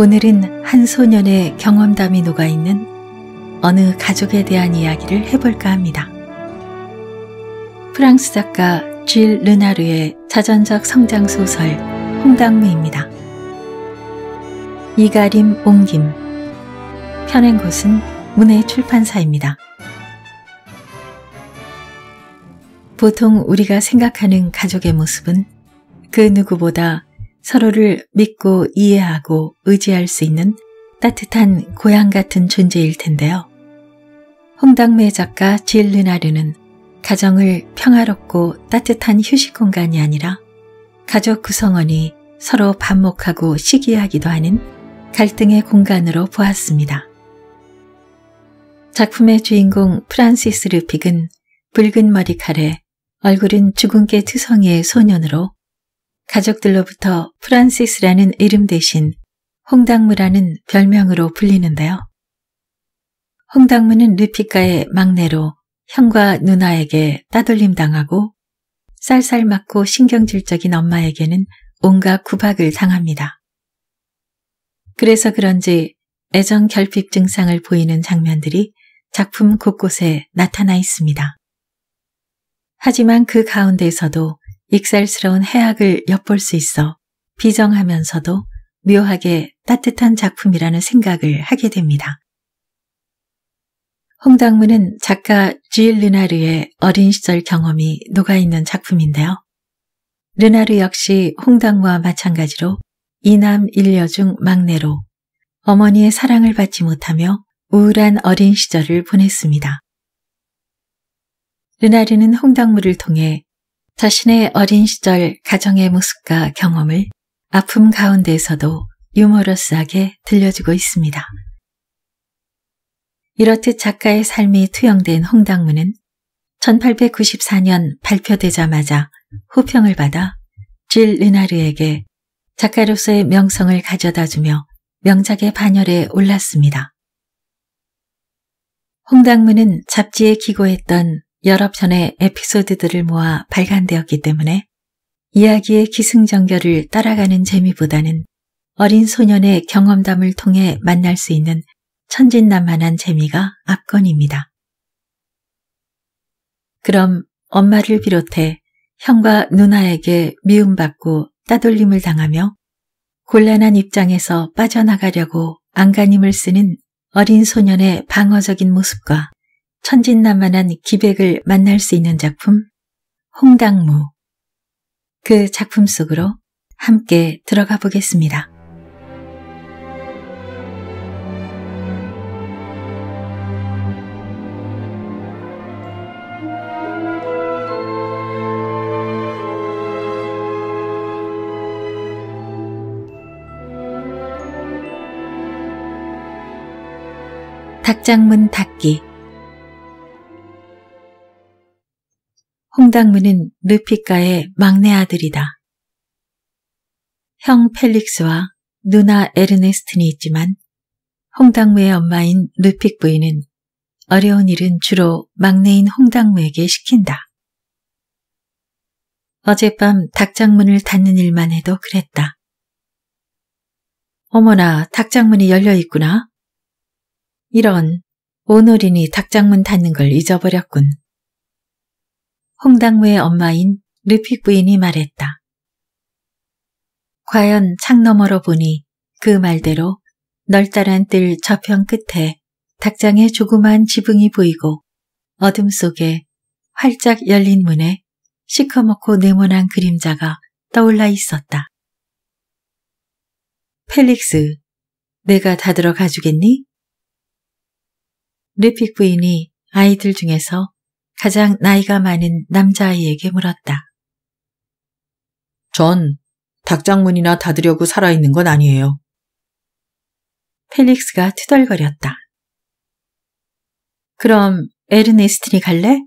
오늘은 한 소년의 경험담이 녹아있는 어느 가족에 대한 이야기를 해볼까 합니다. 프랑스 작가 질 르나르의 자전적 성장소설 홍당무입니다. 이가림 옹김 편행 곳은 문해 출판사입니다. 보통 우리가 생각하는 가족의 모습은 그 누구보다 서로를 믿고 이해하고 의지할 수 있는 따뜻한 고향 같은 존재일 텐데요. 홍당매 작가 질르나르는 가정을 평화롭고 따뜻한 휴식 공간이 아니라 가족 구성원이 서로 반목하고 시기하기도 하는 갈등의 공간으로 보았습니다. 작품의 주인공 프란시스 르픽은 붉은 머리칼에 얼굴은 주근깨 투성이의 소년으로 가족들로부터 프란시스라는 이름 대신 홍당무라는 별명으로 불리는데요. 홍당무는 르피카의 막내로 형과 누나에게 따돌림 당하고 쌀쌀 맞고 신경질적인 엄마에게는 온갖 구박을 당합니다. 그래서 그런지 애정 결핍 증상을 보이는 장면들이 작품 곳곳에 나타나 있습니다. 하지만 그 가운데서도 에 익살스러운 해악을 엿볼 수 있어 비정하면서도 묘하게 따뜻한 작품이라는 생각을 하게 됩니다. 홍당무는 작가 주일 르나르의 어린 시절 경험이 녹아있는 작품인데요. 르나르 역시 홍당무와 마찬가지로 이남 일녀 중 막내로 어머니의 사랑을 받지 못하며 우울한 어린 시절을 보냈습니다. 르나르는 홍당무를 통해 자신의 어린 시절 가정의 모습과 경험을 아픔 가운데서도 유머러스하게 들려주고 있습니다. 이렇듯 작가의 삶이 투영된 홍당무는 1894년 발표되자마자 호평을 받아 질 르나르에게 작가로서의 명성을 가져다주며 명작의 반열에 올랐습니다. 홍당무는 잡지에 기고했던 여러 편의 에피소드들을 모아 발간되었기 때문에 이야기의 기승전결을 따라가는 재미보다는 어린 소년의 경험담을 통해 만날 수 있는 천진난만한 재미가 압권입니다. 그럼 엄마를 비롯해 형과 누나에게 미움받고 따돌림을 당하며 곤란한 입장에서 빠져나가려고 안간힘을 쓰는 어린 소년의 방어적인 모습과 천진난만한 기백을 만날 수 있는 작품 홍당무 그 작품 속으로 함께 들어가 보겠습니다. 닭장문 닫기 홍당무는 르피카의 막내 아들이다. 형 펠릭스와 누나 에르네스트이 있지만 홍당무의 엄마인 루픽 부인은 어려운 일은 주로 막내인 홍당무에게 시킨다. 어젯밤 닭장문을 닫는 일만 해도 그랬다. 어머나 닭장문이 열려 있구나. 이런 오노린이 닭장문 닫는 걸 잊어버렸군. 홍당무의 엄마인 르픽 부인이 말했다. 과연 창 너머로 보니 그 말대로 널따란 뜰 저편 끝에 닭장의 조그만 지붕이 보이고 어둠 속에 활짝 열린 문에 시커멓고 네모난 그림자가 떠올라 있었다. 펠릭스, 내가 다 들어가주겠니? 르픽 부인이 아이들 중에서 가장 나이가 많은 남자아이에게 물었다. 전 닭장문이나 닫으려고 살아있는 건 아니에요. 펠릭스가 투덜거렸다. 그럼 에르네스트니 갈래?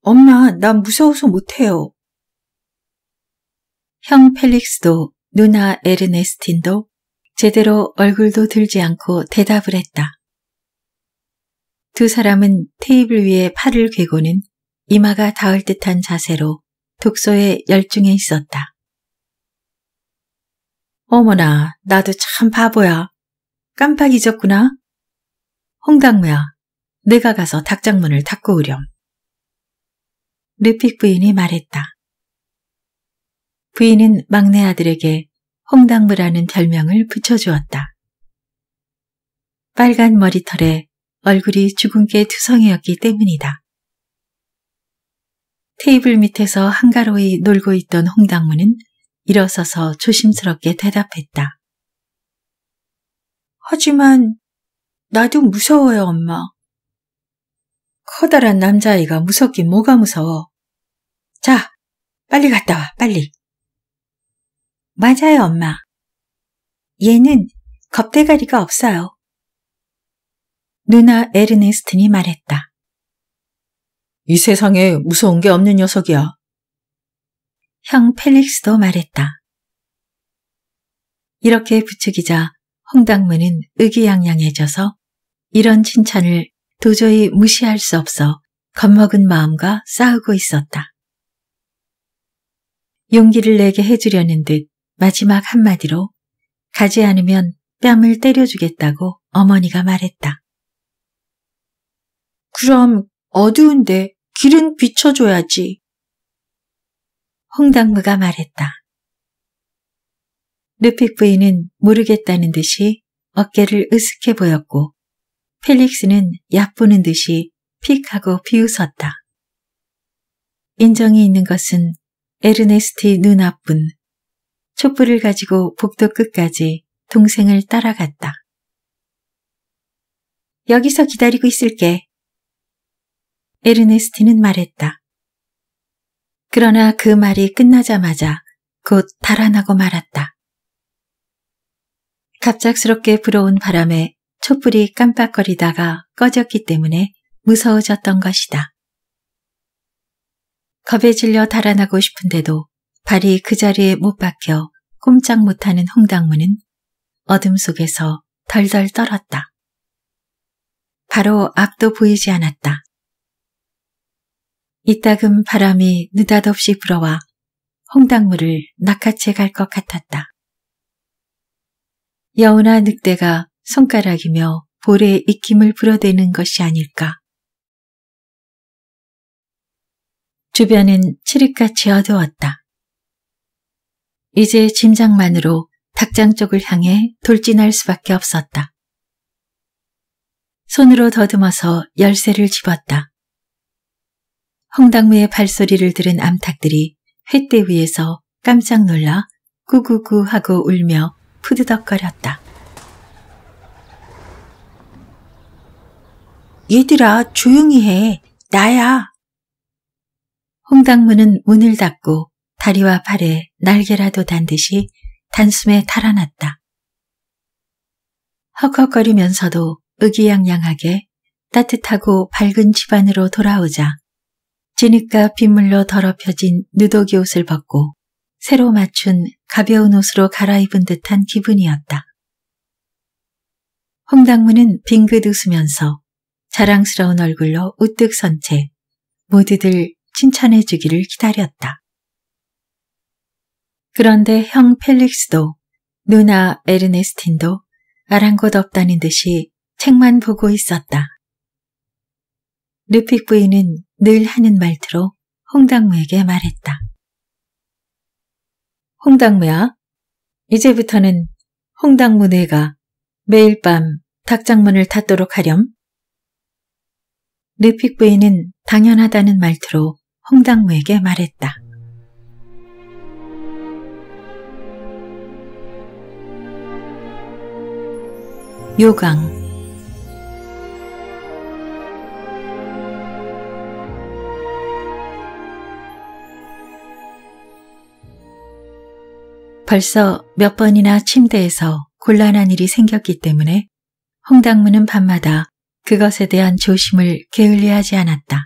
엄마, 난 무서워서 못해요. 형 펠릭스도 누나 에르네스틴도 제대로 얼굴도 들지 않고 대답을 했다. 두 사람은 테이블 위에 팔을 괴고는 이마가 닿을 듯한 자세로 독서에 열중해 있었다. 어머나, 나도 참 바보야. 깜빡 잊었구나. 홍당무야, 내가 가서 닭장문을 닦고 오렴. 르픽 부인이 말했다. 부인은 막내 아들에게 홍당무라는 별명을 붙여주었다. 빨간 머리털에 얼굴이 죽은 게 투성이었기 때문이다. 테이블 밑에서 한가로이 놀고 있던 홍당무는 일어서서 조심스럽게 대답했다. 하지만 나도 무서워요, 엄마. 커다란 남자아이가 무섭긴 뭐가 무서워. 자, 빨리 갔다 와, 빨리. 맞아요, 엄마. 얘는 겁대가리가 없어요. 누나 에르네스틴이 말했다. 이 세상에 무서운 게 없는 녀석이야. 형 펠릭스도 말했다. 이렇게 부추기자 홍당무는 의기양양해져서 이런 칭찬을 도저히 무시할 수 없어 겁먹은 마음과 싸우고 있었다. 용기를 내게 해주려는 듯 마지막 한마디로 가지 않으면 뺨을 때려주겠다고 어머니가 말했다. 그럼 어두운데 길은 비춰줘야지. 홍당무가 말했다. 르픽 부인은 모르겠다는 듯이 어깨를 으스해 보였고 펠릭스는 얕보는 듯이 픽하고 비웃었다. 인정이 있는 것은 에르네스티 누나뿐 촛불을 가지고 복도 끝까지 동생을 따라갔다. 여기서 기다리고 있을게. 에르네스티는 말했다. 그러나 그 말이 끝나자마자 곧 달아나고 말았다. 갑작스럽게 불어온 바람에 촛불이 깜빡거리다가 꺼졌기 때문에 무서워졌던 것이다. 겁에 질려 달아나고 싶은데도 발이 그 자리에 못 박혀 꼼짝 못하는 홍당무는 어둠 속에서 덜덜 떨었다. 바로 앞도 보이지 않았다. 이따금 바람이 느닷없이 불어와 홍당물을 낚아채 갈 것 같았다. 여우나 늑대가 손가락이며 볼에 익힘을 불어대는 것이 아닐까. 주변은 칠흑같이 어두웠다. 이제 짐작만으로 닭장 쪽을 향해 돌진할 수밖에 없었다. 손으로 더듬어서 열쇠를 집었다. 홍당무의 발소리를 들은 암탉들이 횃대 위에서 깜짝 놀라 꾸구구 하고 울며 푸드덕거렸다. 얘들아 조용히 해. 나야. 홍당무는 문을 닫고 다리와 팔에 날개라도 단 듯이 단숨에 달아났다. 헉헉거리면서도 의기양양하게 따뜻하고 밝은 집안으로 돌아오자 지니까 빗물로 더럽혀진 누더기 옷을 벗고 새로 맞춘 가벼운 옷으로 갈아입은 듯한 기분이었다. 홍당무는 빙긋 웃으면서 자랑스러운 얼굴로 우뚝 선 채 모두들 칭찬해 주기를 기다렸다. 그런데 형 펠릭스도 누나 에르네스틴도 아랑곳 없다는 듯이 책만 보고 있었다. 르픽 부인은 늘 하는 말투로 홍당무에게 말했다. 홍당무야, 이제부터는 홍당무 내가 매일 밤 닭장문을 닫도록 하렴. 르픽 부인은 당연하다는 말투로 홍당무에게 말했다. 요강 벌써 몇 번이나 침대에서 곤란한 일이 생겼기 때문에 홍당무는 밤마다 그것에 대한 조심을 게을리하지 않았다.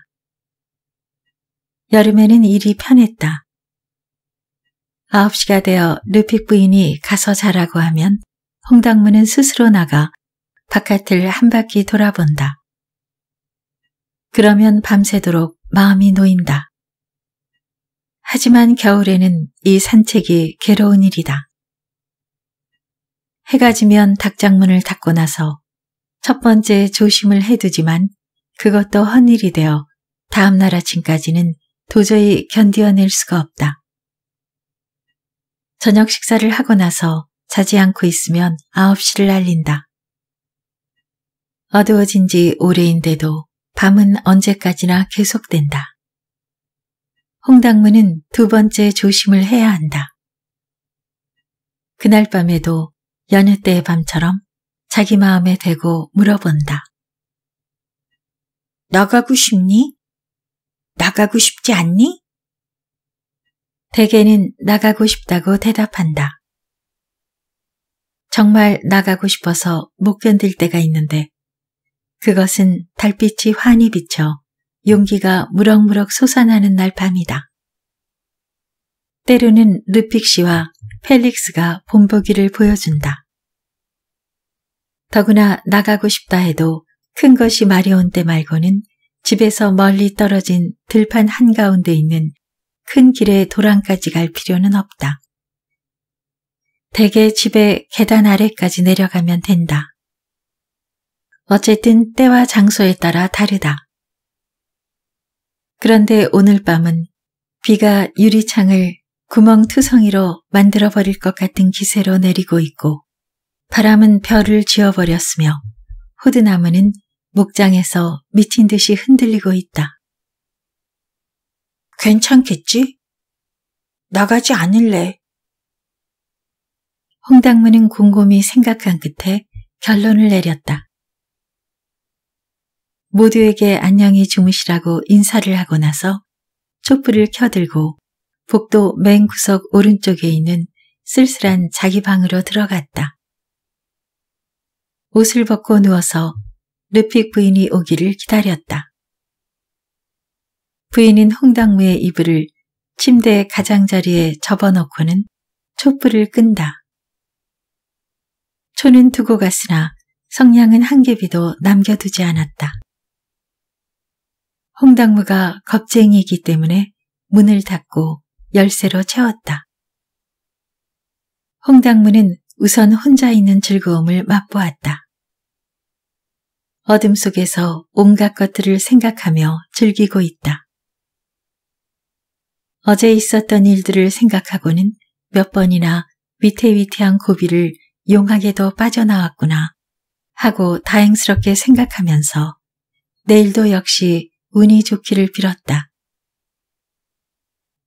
여름에는 일이 편했다. 9시가 되어 르픽 부인이 가서 자라고 하면 홍당무는 스스로 나가 바깥을 한 바퀴 돌아본다. 그러면 밤새도록 마음이 놓인다. 하지만 겨울에는 이 산책이 괴로운 일이다. 해가 지면 닭장문을 닫고 나서 첫 번째 조심을 해두지만 그것도 헛일이 되어 다음날 아침까지는 도저히 견디어낼 수가 없다. 저녁 식사를 하고 나서 자지 않고 있으면 9시를 알린다. 어두워진 지 오래인데도 밤은 언제까지나 계속된다. 홍당무는 두 번째 조심을 해야 한다. 그날 밤에도 여느 때의 밤처럼 자기 마음에 대고 물어본다. 나가고 싶니? 나가고 싶지 않니? 대개는 나가고 싶다고 대답한다. 정말 나가고 싶어서 못 견딜 때가 있는데 그것은 달빛이 환히 비쳐 용기가 무럭무럭 솟아나는 날 밤이다. 때로는 르픽 씨와 펠릭스가 본보기를 보여준다. 더구나 나가고 싶다 해도 큰 것이 마려운 때 말고는 집에서 멀리 떨어진 들판 한가운데 있는 큰 길에 도랑까지 갈 필요는 없다. 대개 집에 계단 아래까지 내려가면 된다. 어쨌든 때와 장소에 따라 다르다. 그런데 오늘 밤은 비가 유리창을 구멍투성이로 만들어버릴 것 같은 기세로 내리고 있고 바람은 별을 지어버렸으며 호드나무는 목장에서 미친 듯이 흔들리고 있다. 괜찮겠지? 나가지 않을래. 홍당무는 곰곰이 생각한 끝에 결론을 내렸다. 모두에게 안녕히 주무시라고 인사를 하고 나서 촛불을 켜들고 복도 맨 구석 오른쪽에 있는 쓸쓸한 자기 방으로 들어갔다. 옷을 벗고 누워서 르픽 부인이 오기를 기다렸다. 부인인 홍당무의 이불을 침대 가장자리에 접어놓고는 촛불을 끈다. 초는 두고 갔으나 성냥은 한 개비도 남겨두지 않았다. 홍당무가 겁쟁이이기 때문에 문을 닫고 열쇠로 채웠다. 홍당무는 우선 혼자 있는 즐거움을 맛보았다. 어둠 속에서 온갖 것들을 생각하며 즐기고 있다. 어제 있었던 일들을 생각하고는 몇 번이나 위태위태한 고비를 용하게도 빠져나왔구나 하고 다행스럽게 생각하면서 내일도 역시 운이 좋기를 빌었다.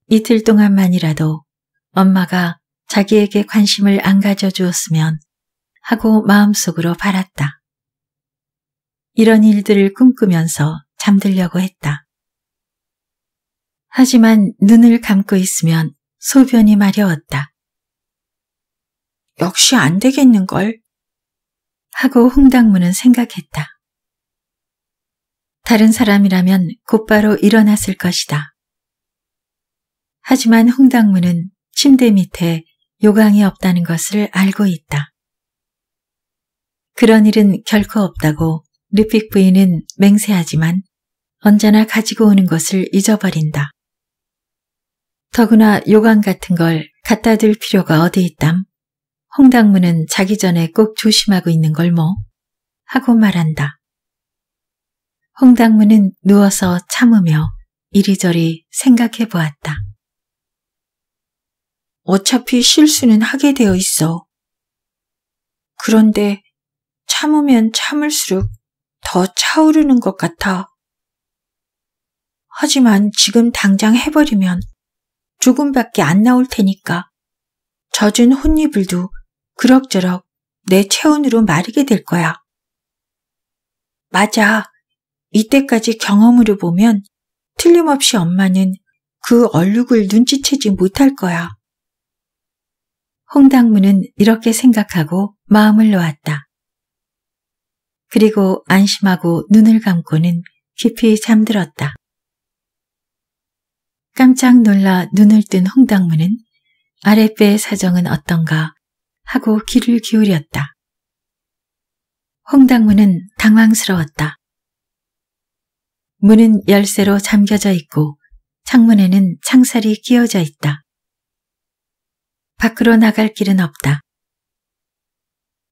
이틀 동안만이라도 엄마가 자기에게 관심을 안 가져 주었으면 하고 마음속으로 바랐다. 이런 일들을 꿈꾸면서 잠들려고 했다. 하지만 눈을 감고 있으면 소변이 마려웠다. 역시 안 되겠는걸? 하고 홍당무는 생각했다. 다른 사람이라면 곧바로 일어났을 것이다. 하지만 홍당무는 침대 밑에 요강이 없다는 것을 알고 있다. 그런 일은 결코 없다고 르픽 부인은 맹세하지만 언제나 가지고 오는 것을 잊어버린다. 더구나 요강 같은 걸 갖다 둘 필요가 어디 있담. 홍당무는 자기 전에 꼭 조심하고 있는 걸 뭐? 하고 말한다. 홍당무는 누워서 참으며 이리저리 생각해 보았다. 어차피 실수는 하게 되어 있어. 그런데 참으면 참을수록 더 차오르는 것 같아. 하지만 지금 당장 해버리면 조금밖에 안 나올 테니까 젖은 혼이불도 그럭저럭 내 체온으로 마르게 될 거야. 맞아. 이때까지 경험으로 보면 틀림없이 엄마는 그 얼룩을 눈치채지 못할 거야. 홍당무는 이렇게 생각하고 마음을 놓았다. 그리고 안심하고 눈을 감고는 깊이 잠들었다. 깜짝 놀라 눈을 뜬 홍당무는 아랫배의 사정은 어떤가 하고 귀를 기울였다. 홍당무는 당황스러웠다. 문은 열쇠로 잠겨져 있고 창문에는 창살이 끼어져 있다. 밖으로 나갈 길은 없다.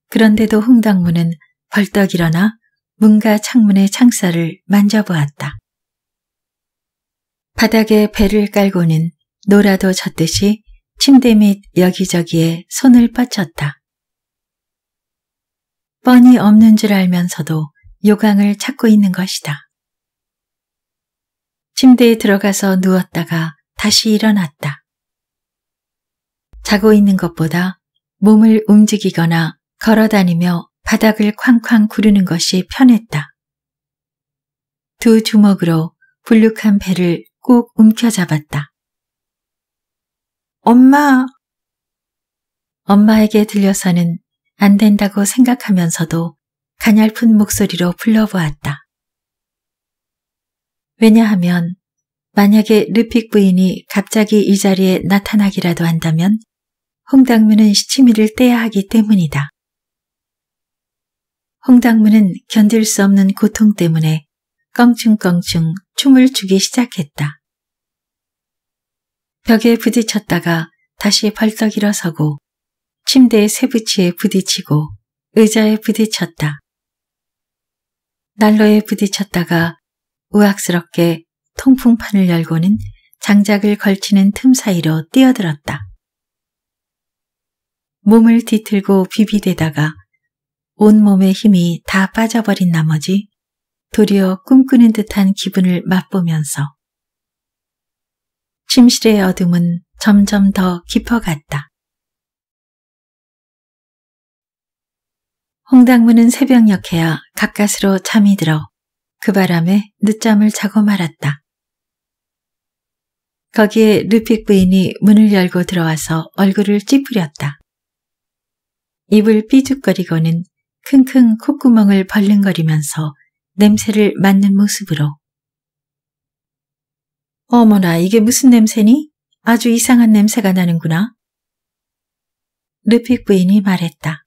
그런데도 홍당무는 벌떡 일어나 문과 창문의 창살을 만져보았다. 바닥에 배를 깔고는 노라도 젖듯이 침대 및 여기저기에 손을 뻗쳤다. 뻔히 없는 줄 알면서도 요강을 찾고 있는 것이다. 침대에 들어가서 누웠다가 다시 일어났다. 자고 있는 것보다 몸을 움직이거나 걸어다니며 바닥을 쾅쾅 구르는 것이 편했다. 두 주먹으로 불룩한 배를 꼭 움켜잡았다. 엄마! 엄마에게 들려서는 안 된다고 생각하면서도 가냘픈 목소리로 불러보았다. 왜냐하면 만약에 르픽 부인이 갑자기 이 자리에 나타나기라도 한다면 홍당무는 시치미를 떼야 하기 때문이다. 홍당무는 견딜 수 없는 고통 때문에 껑충껑충 춤을 추기 시작했다. 벽에 부딪혔다가 다시 벌떡 일어서고 침대의 세부치에 부딪히고 의자에 부딪혔다. 난로에 부딪혔다가 우악스럽게 통풍판을 열고는 장작을 걸치는 틈 사이로 뛰어들었다. 몸을 뒤틀고 비비대다가 온몸의 힘이 다 빠져버린 나머지 도리어 꿈꾸는 듯한 기분을 맛보면서 침실의 어둠은 점점 더 깊어갔다. 홍당무는 새벽녘해야 가까스로 잠이 들어 그 바람에 늦잠을 자고 말았다. 거기에 르픽 부인이 문을 열고 들어와서 얼굴을 찌푸렸다. 입을 삐죽거리고는 킁킁 콧구멍을 벌른거리면서 냄새를 맡는 모습으로 어머나 이게 무슨 냄새니? 아주 이상한 냄새가 나는구나. 르픽 부인이 말했다.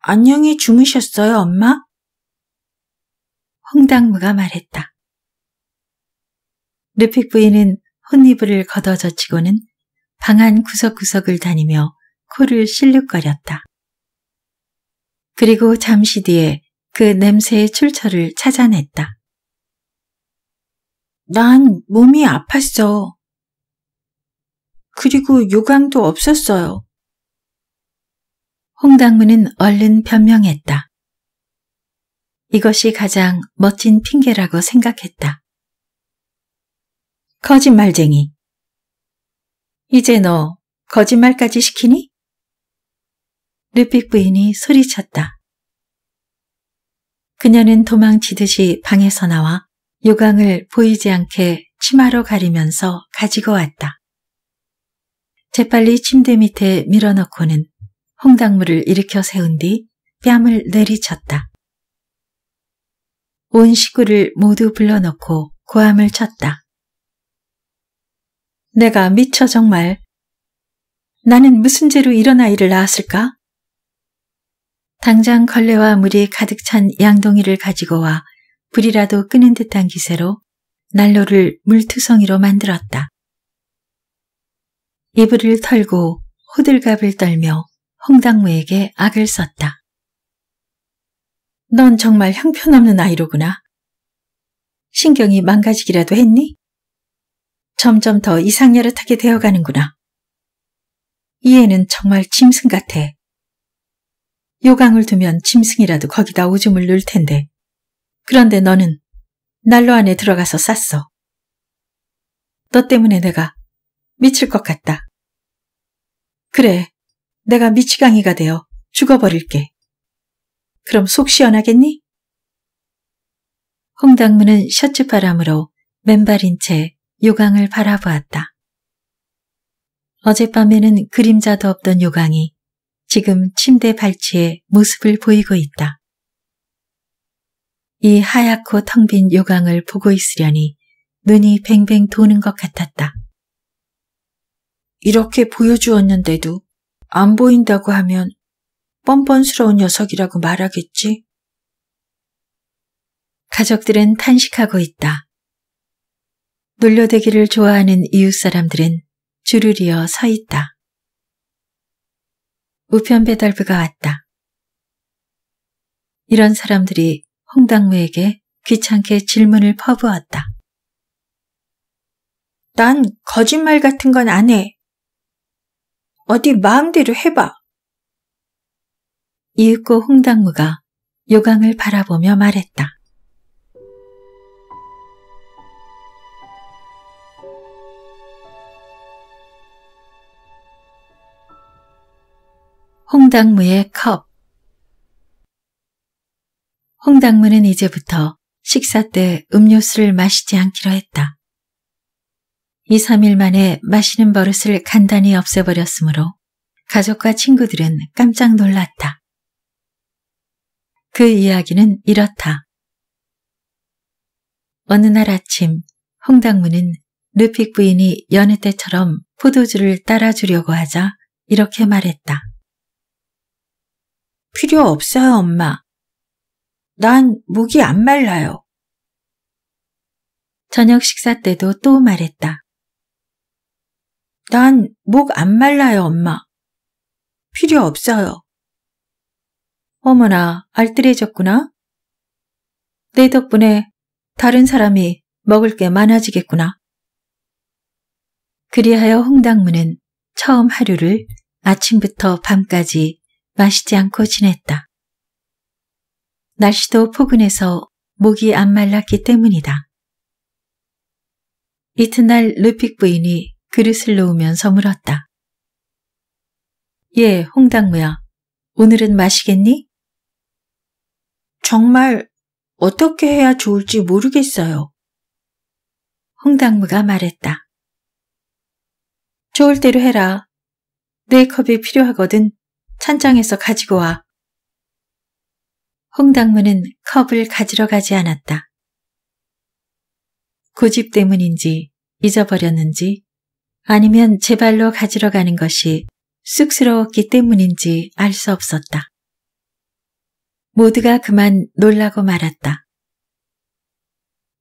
안녕히 주무셨어요, 엄마? 홍당무가 말했다. 르픽 부인은 혼니브를 걷어젖히고는 방 안 구석구석을 다니며 코를 실룩거렸다. 그리고 잠시 뒤에 그 냄새의 출처를 찾아냈다. 난 몸이 아팠어. 그리고 요강도 없었어요. 홍당무는 얼른 변명했다. 이것이 가장 멋진 핑계라고 생각했다. 거짓말쟁이. 이제 너 거짓말까지 시키니? 르픽 부인이 소리쳤다. 그녀는 도망치듯이 방에서 나와 요강을 보이지 않게 치마로 가리면서 가지고 왔다. 재빨리 침대 밑에 밀어넣고는 홍당물을 일으켜 세운 뒤 뺨을 내리쳤다. 온 식구를 모두 불러놓고 고함을 쳤다. 내가 미쳐 정말. 나는 무슨 죄로 이런 아이를 낳았을까? 당장 걸레와 물이 가득 찬 양동이를 가지고 와 불이라도 끄는 듯한 기세로 난로를 물투성이로 만들었다. 이불을 털고 호들갑을 떨며 홍당무에게 악을 썼다. 넌 정말 형편없는 아이로구나. 신경이 망가지기라도 했니? 점점 더 이상야릇하게 되어가는구나. 이 애는 정말 짐승 같아. 요강을 두면 짐승이라도 거기다 오줌을 눌 텐데. 그런데 너는 난로 안에 들어가서 쌌어. 너 때문에 내가 미칠 것 같다. 그래, 내가 미치강이가 되어 죽어버릴게. 그럼 속 시원하겠니? 홍당무는 셔츠 바람으로 맨발인 채 요강을 바라보았다. 어젯밤에는 그림자도 없던 요강이 지금 침대 발치에 모습을 보이고 있다. 이 하얗고 텅 빈 요강을 보고 있으려니 눈이 뱅뱅 도는 것 같았다. 이렇게 보여주었는데도 안 보인다고 하면 뻔뻔스러운 녀석이라고 말하겠지? 가족들은 탄식하고 있다. 놀려대기를 좋아하는 이웃 사람들은 줄을 이어 서 있다. 우편 배달부가 왔다. 이런 사람들이 홍당무에게 귀찮게 질문을 퍼부었다. 난 거짓말 같은 건 안 해. 어디 마음대로 해봐. 이윽고 홍당무가 요강을 바라보며 말했다. 홍당무의 컵 홍당무는 이제부터 식사 때 음료수를 마시지 않기로 했다. 2, 3일 만에 마시는 버릇을 간단히 없애버렸으므로 가족과 친구들은 깜짝 놀랐다. 그 이야기는 이렇다. 어느 날 아침 홍당무는 르픽 부인이 연애 때처럼 포도주를 따라주려고 하자 이렇게 말했다. 필요 없어요, 엄마. 난 목이 안 말라요. 저녁 식사 때도 또 말했다. 난 목 안 말라요, 엄마. 필요 없어요. 어머나, 알뜰해졌구나. 내 덕분에 다른 사람이 먹을 게 많아지겠구나. 그리하여 홍당무는 처음 하루를 아침부터 밤까지 마시지 않고 지냈다. 날씨도 포근해서 목이 안 말랐기 때문이다. 이튿날 루픽 부인이 그릇을 놓으면서 물었다. 예, 홍당무야. 오늘은 마시겠니? 정말 어떻게 해야 좋을지 모르겠어요. 홍당무가 말했다. 좋을 대로 해라. 내 네 컵이 필요하거든. 찬장에서 가지고 와. 홍당무는 컵을 가지러 가지 않았다. 고집 때문인지 잊어버렸는지 아니면 제 발로 가지러 가는 것이 쑥스러웠기 때문인지 알 수 없었다. 모두가 그만 놀라고 말았다.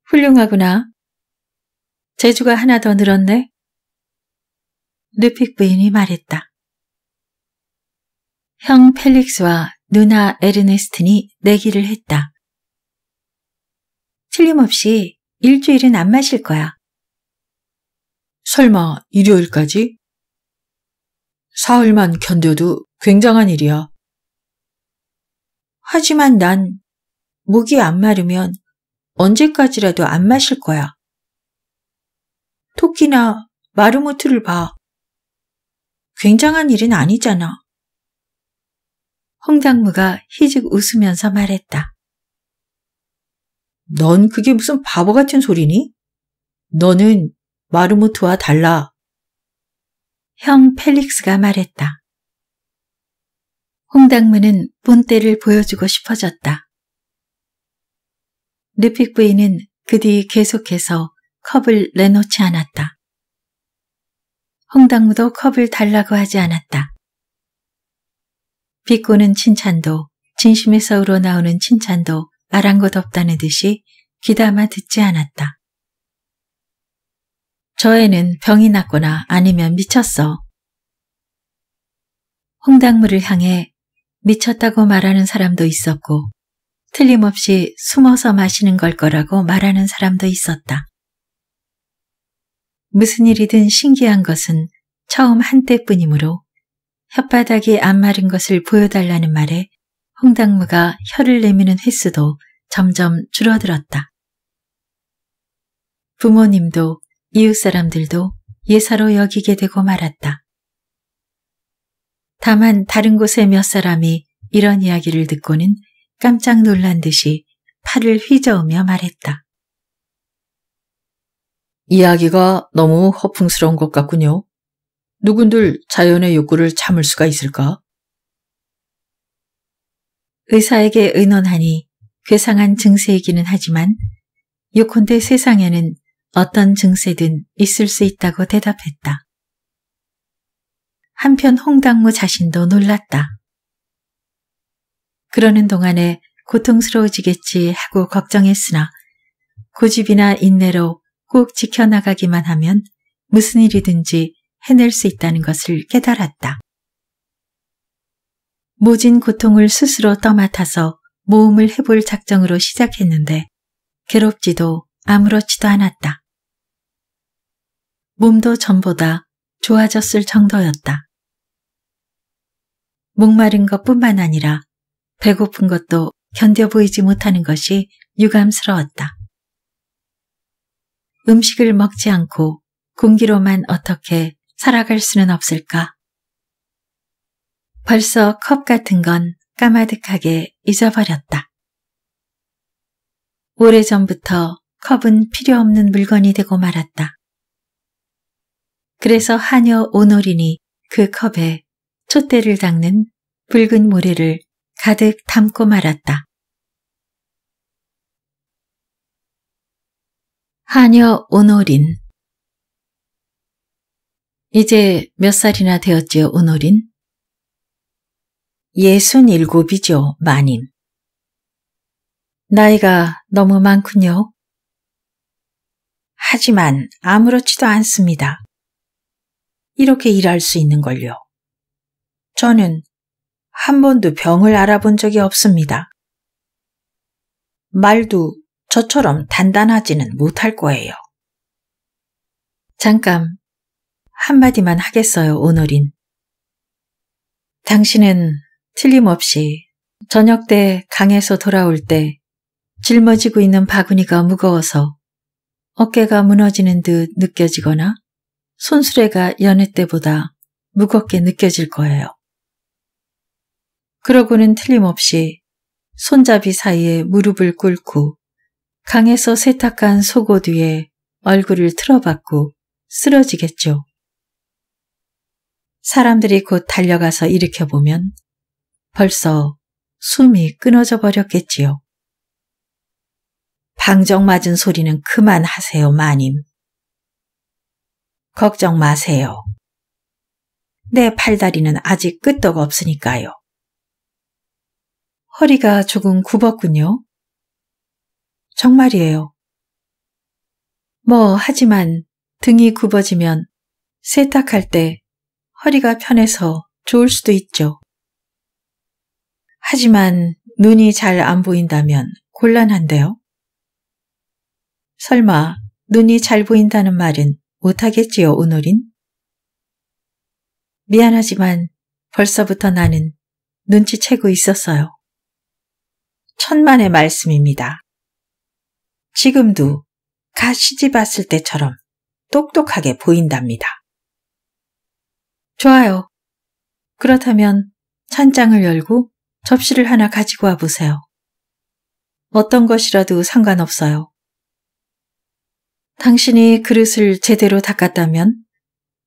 훌륭하구나. 재주가 하나 더 늘었네. 르픽 부인이 말했다. 형 펠릭스와 누나 에르네스틴이 내기를 했다. 틀림없이 일주일은 안 마실 거야. 설마 일요일까지? 사흘만 견뎌도 굉장한 일이야. 하지만 난 목이 안 마르면 언제까지라도 안 마실 거야. 토끼나 마르모트를 봐. 굉장한 일은 아니잖아. 홍당무가 희죽 웃으면서 말했다. 넌 그게 무슨 바보 같은 소리니? 너는 마르모트와 달라. 형 펠릭스가 말했다. 홍당무는 본때를 보여주고 싶어졌다. 르픽 부인은 그 뒤 계속해서 컵을 내놓지 않았다. 홍당무도 컵을 달라고 하지 않았다. 비꼬는 칭찬도 진심에서 우러나오는 칭찬도 아랑곳 없다는 듯이 귀담아 듣지 않았다. 저 애는 병이 났거나 아니면 미쳤어. 홍당무를 향해 미쳤다고 말하는 사람도 있었고 틀림없이 숨어서 마시는 걸 거라고 말하는 사람도 있었다. 무슨 일이든 신기한 것은 처음 한때뿐이므로 혓바닥이 안 마른 것을 보여달라는 말에 홍당무가 혀를 내미는 횟수도 점점 줄어들었다. 부모님도 이웃 사람들도 예사로 여기게 되고 말았다. 다만 다른 곳에몇 사람이 이런 이야기를 듣고는 깜짝 놀란 듯이 팔을 휘저으며 말했다. 이야기가 너무 허풍스러운 것 같군요. 누군들 자연의 욕구를 참을 수가 있을까? 의사에게 의논하니 괴상한 증세이기는 하지만 요컨대 세상에는 어떤 증세든 있을 수 있다고 대답했다. 한편 홍당무 자신도 놀랐다. 그러는 동안에 고통스러워지겠지 하고 걱정했으나 고집이나 인내로 꼭 지켜나가기만 하면 무슨 일이든지 해낼 수 있다는 것을 깨달았다. 모진 고통을 스스로 떠맡아서 모험을 해볼 작정으로 시작했는데 괴롭지도 아무렇지도 않았다. 몸도 전보다 좋아졌을 정도였다. 목마른 것뿐만 아니라 배고픈 것도 견뎌 보이지 못하는 것이 유감스러웠다. 음식을 먹지 않고 공기로만 어떻게 살아갈 수는 없을까? 벌써 컵 같은 건 까마득하게 잊어버렸다. 오래전부터 컵은 필요 없는 물건이 되고 말았다. 그래서 하녀 오노린이 그 컵에 촛대를 닦는 붉은 모래를 가득 담고 말았다. 하녀 오노린 이제 몇 살이나 되었지요, 오노린? 예순 일곱이죠, 마님. 나이가 너무 많군요. 하지만 아무렇지도 않습니다. 이렇게 일할 수 있는 걸요. 저는 한 번도 병을 알아본 적이 없습니다. 말도 저처럼 단단하지는 못할 거예요. 잠깐, 한마디만 하겠어요, 오늘인. 당신은 틀림없이 저녁 때 강에서 돌아올 때 짊어지고 있는 바구니가 무거워서 어깨가 무너지는 듯 느껴지거나 손수레가 연애 때보다 무겁게 느껴질 거예요. 그러고는 틀림없이 손잡이 사이에 무릎을 꿇고 강에서 세탁한 속옷 위에 얼굴을 틀어박고 쓰러지겠죠. 사람들이 곧 달려가서 일으켜보면 벌써 숨이 끊어져 버렸겠지요. 방정 맞은 소리는 그만하세요, 마님. 걱정 마세요. 내 팔다리는 아직 끄떡 없으니까요. 허리가 조금 굽었군요. 정말이에요. 뭐, 하지만 등이 굽어지면 세탁할 때 허리가 편해서 좋을 수도 있죠. 하지만 눈이 잘 안 보인다면 곤란한데요. 설마 눈이 잘 보인다는 말은 못하겠지요, 오늘인? 미안하지만 벌써부터 나는 눈치채고 있었어요. 천만의 말씀입니다. 지금도 갓 시집 왔을 때처럼 똑똑하게 보인답니다. 좋아요. 그렇다면 찬장을 열고 접시를 하나 가지고 와 보세요. 어떤 것이라도 상관없어요. 당신이 그릇을 제대로 닦았다면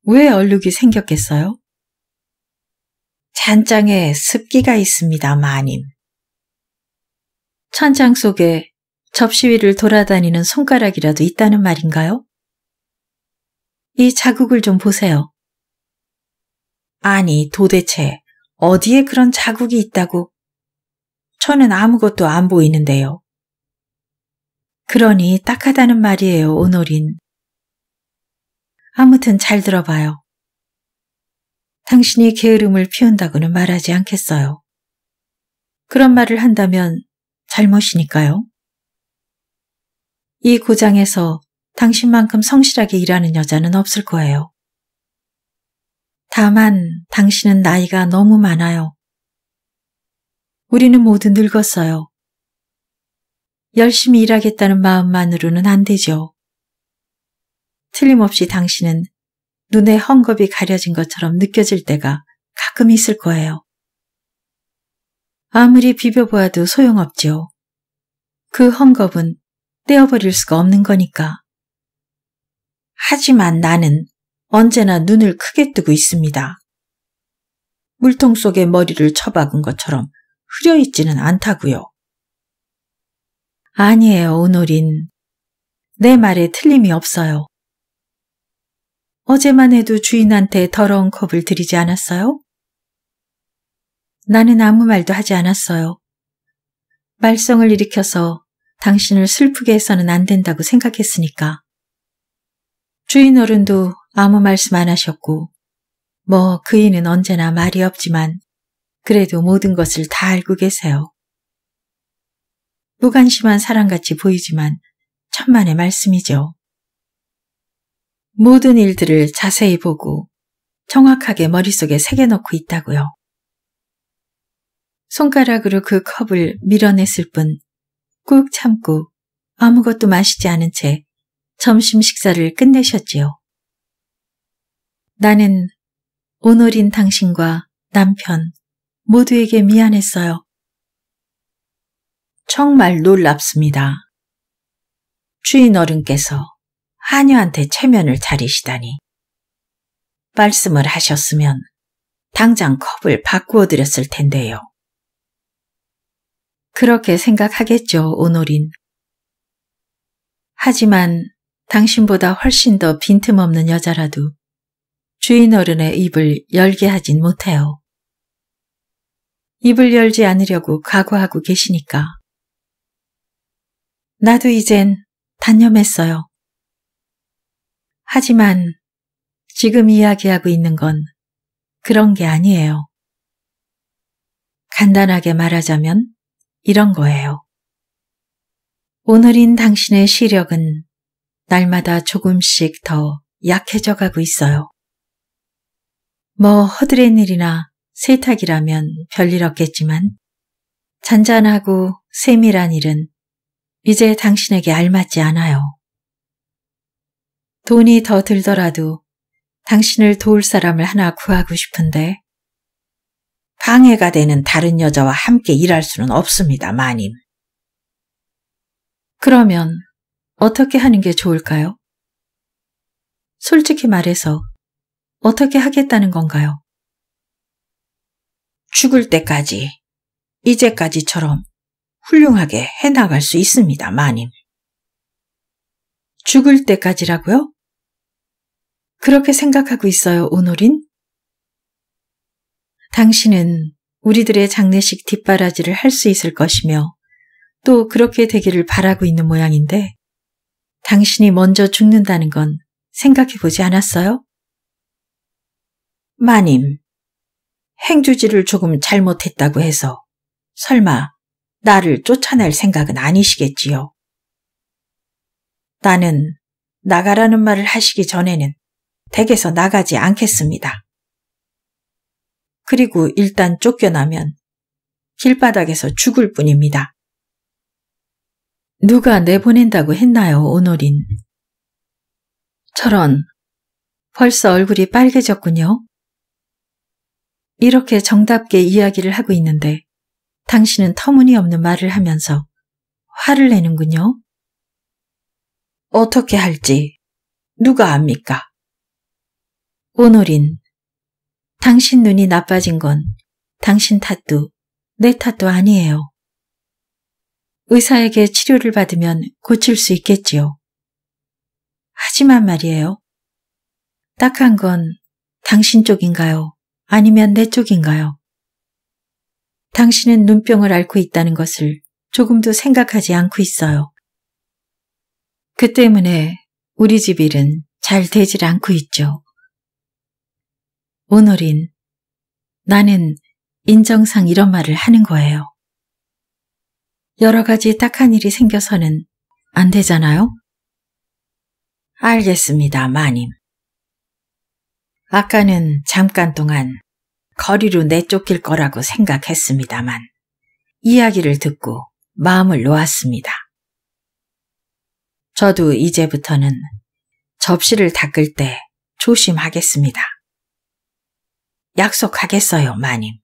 왜 얼룩이 생겼겠어요? 잔장에 습기가 있습니다, 마님. 천장 속에 접시 위를 돌아다니는 손가락이라도 있다는 말인가요? 이 자국을 좀 보세요. 아니, 도대체 어디에 그런 자국이 있다고? 저는 아무것도 안 보이는데요. 그러니 딱하다는 말이에요, 오노린. 아무튼 잘 들어봐요. 당신이 게으름을 피운다고는 말하지 않겠어요. 그런 말을 한다면 잘못이니까요. 이 고장에서 당신만큼 성실하게 일하는 여자는 없을 거예요. 다만 당신은 나이가 너무 많아요. 우리는 모두 늙었어요. 열심히 일하겠다는 마음만으로는 안 되죠. 틀림없이 당신은 눈에 헝겊이 가려진 것처럼 느껴질 때가 가끔 있을 거예요. 아무리 비벼보아도 소용없지요. 그 헝겊은 떼어버릴 수가 없는 거니까. 하지만 나는 언제나 눈을 크게 뜨고 있습니다. 물통 속에 머리를 처박은 것처럼 흐려있지는 않다고요. 아니에요, 오노린. 내 말에 틀림이 없어요. 어제만 해도 주인한테 더러운 컵을 드리지 않았어요? 나는 아무 말도 하지 않았어요. 말썽을 일으켜서 당신을 슬프게 해서는 안 된다고 생각했으니까. 주인 어른도 아무 말씀 안 하셨고, 뭐 그이는 언제나 말이 없지만 그래도 모든 것을 다 알고 계세요. 무관심한 사람같이 보이지만 천만의 말씀이죠. 모든 일들을 자세히 보고 정확하게 머릿속에 새겨놓고 있다고요. 손가락으로 그 컵을 밀어냈을 뿐 꾹 참고 아무것도 마시지 않은 채 점심 식사를 끝내셨지요. 나는 오너린 당신과 남편 모두에게 미안했어요. 정말 놀랍습니다. 주인 어른께서 하녀한테 체면을 차리시다니. 말씀을 하셨으면 당장 컵을 바꾸어 드렸을 텐데요. 그렇게 생각하겠죠, 오노린. 하지만 당신보다 훨씬 더 빈틈없는 여자라도 주인 어른의 입을 열게 하진 못해요. 입을 열지 않으려고 각오하고 계시니까. 나도 이젠 단념했어요. 하지만 지금 이야기하고 있는 건 그런 게 아니에요. 간단하게 말하자면 이런 거예요. 오늘인 당신의 시력은 날마다 조금씩 더 약해져 가고 있어요. 뭐 허드렛일이나 세탁이라면 별일 없겠지만 잔잔하고 세밀한 일은 이제 당신에게 알맞지 않아요. 돈이 더 들더라도 당신을 도울 사람을 하나 구하고 싶은데 방해가 되는 다른 여자와 함께 일할 수는 없습니다, 마님. 그러면 어떻게 하는 게 좋을까요? 솔직히 말해서 어떻게 하겠다는 건가요? 죽을 때까지, 이제까지처럼 훌륭하게 해나갈 수 있습니다, 마님. 죽을 때까지라고요? 그렇게 생각하고 있어요, 오노린? 당신은 우리들의 장례식 뒷바라지를 할 수 있을 것이며 또 그렇게 되기를 바라고 있는 모양인데 당신이 먼저 죽는다는 건 생각해 보지 않았어요? 마님, 행주지를 조금 잘못했다고 해서 설마 나를 쫓아낼 생각은 아니시겠지요. 나는 나가라는 말을 하시기 전에는 댁에서 나가지 않겠습니다. 그리고 일단 쫓겨나면 길바닥에서 죽을 뿐입니다. 누가 내보낸다고 했나요, 오노린? 저런, 벌써 얼굴이 빨개졌군요. 이렇게 정답게 이야기를 하고 있는데 당신은 터무니없는 말을 하면서 화를 내는군요. 어떻게 할지 누가 압니까? 오노린 당신 눈이 나빠진 건 당신 탓도 내 탓도 아니에요. 의사에게 치료를 받으면 고칠 수 있겠지요. 하지만 말이에요. 딱한 건 당신 쪽인가요? 아니면 내 쪽인가요? 당신은 눈병을 앓고 있다는 것을 조금도 생각하지 않고 있어요. 그 때문에 우리 집 일은 잘 되질 않고 있죠. 오늘인 나는 인정상 이런 말을 하는 거예요. 여러 가지 딱한 일이 생겨서는 안 되잖아요? 알겠습니다, 마님. 아까는 잠깐 동안 거리로 내쫓길 거라고 생각했습니다만 이야기를 듣고 마음을 놓았습니다. 저도 이제부터는 접시를 닦을 때 조심하겠습니다. 약속하겠어요, 마님.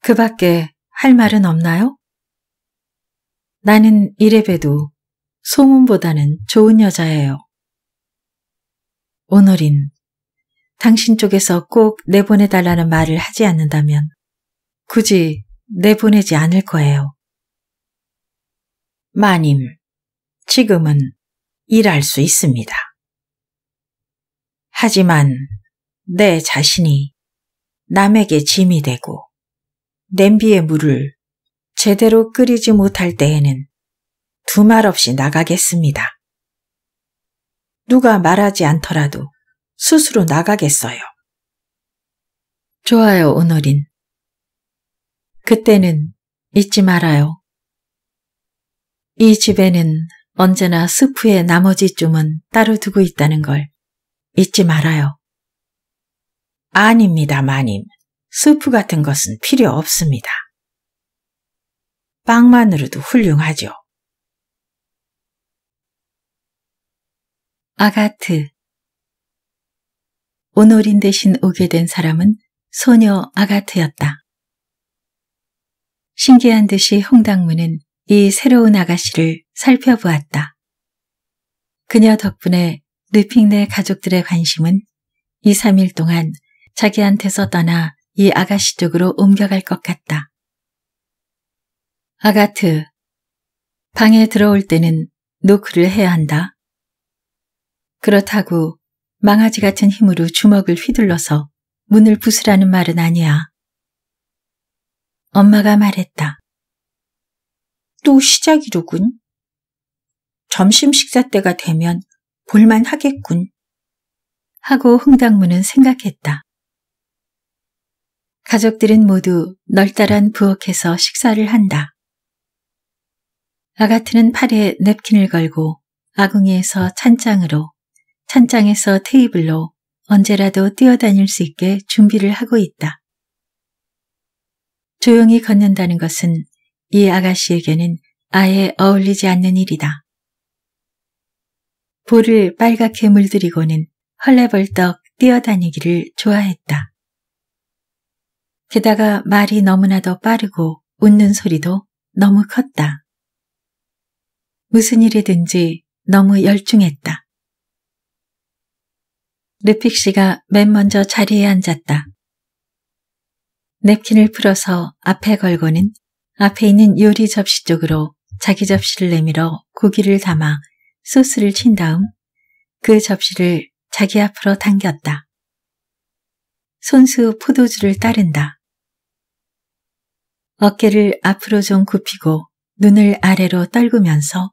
그 밖에 할 말은 없나요? 나는 이래봬도 소문보다는 좋은 여자예요. 오늘인 당신 쪽에서 꼭 내보내달라는 말을 하지 않는다면 굳이 내보내지 않을 거예요. 마님, 지금은 일할 수 있습니다. 하지만 내 자신이 남에게 짐이 되고 냄비의 물을 제대로 끓이지 못할 때에는 두 말 없이 나가겠습니다. 누가 말하지 않더라도 스스로 나가겠어요. 좋아요, 오늘인. 그때는 잊지 말아요. 이 집에는 언제나 스프의 나머지쯤은 따로 두고 있다는 걸 잊지 말아요. 아닙니다, 마님. 스프 같은 것은 필요 없습니다. 빵만으로도 훌륭하죠. 아가트 오노린 대신 오게 된 사람은 소녀 아가트였다. 신기한 듯이 홍당무는 이 새로운 아가씨를 살펴보았다. 그녀 덕분에 르핑네 가족들의 관심은 2, 3일 동안 자기한테서 떠나 이 아가씨 쪽으로 옮겨갈 것 같다. 아가트, 방에 들어올 때는 노크를 해야 한다. 그렇다고 망아지 같은 힘으로 주먹을 휘둘러서 문을 부수라는 말은 아니야. 엄마가 말했다. 또 시작이로군. 점심 식사 때가 되면 볼만 하겠군. 하고 흥당무는 생각했다. 가족들은 모두 널따란 부엌에서 식사를 한다. 아가트는 팔에 냅킨을 걸고 아궁이에서 찬장으로, 찬장에서 테이블로 언제라도 뛰어다닐 수 있게 준비를 하고 있다. 조용히 걷는다는 것은 이 아가씨에게는 아예 어울리지 않는 일이다. 볼을 빨갛게 물들이고는 헐레벌떡 뛰어다니기를 좋아했다. 게다가 말이 너무나도 빠르고 웃는 소리도 너무 컸다. 무슨 일이든지 너무 열중했다. 르픽 씨가 맨 먼저 자리에 앉았다. 냅킨을 풀어서 앞에 걸고는 앞에 있는 요리 접시 쪽으로 자기 접시를 내밀어 고기를 담아 소스를 친 다음 그 접시를 자기 앞으로 당겼다. 손수 포도주를 따른다. 어깨를 앞으로 좀 굽히고 눈을 아래로 떨구면서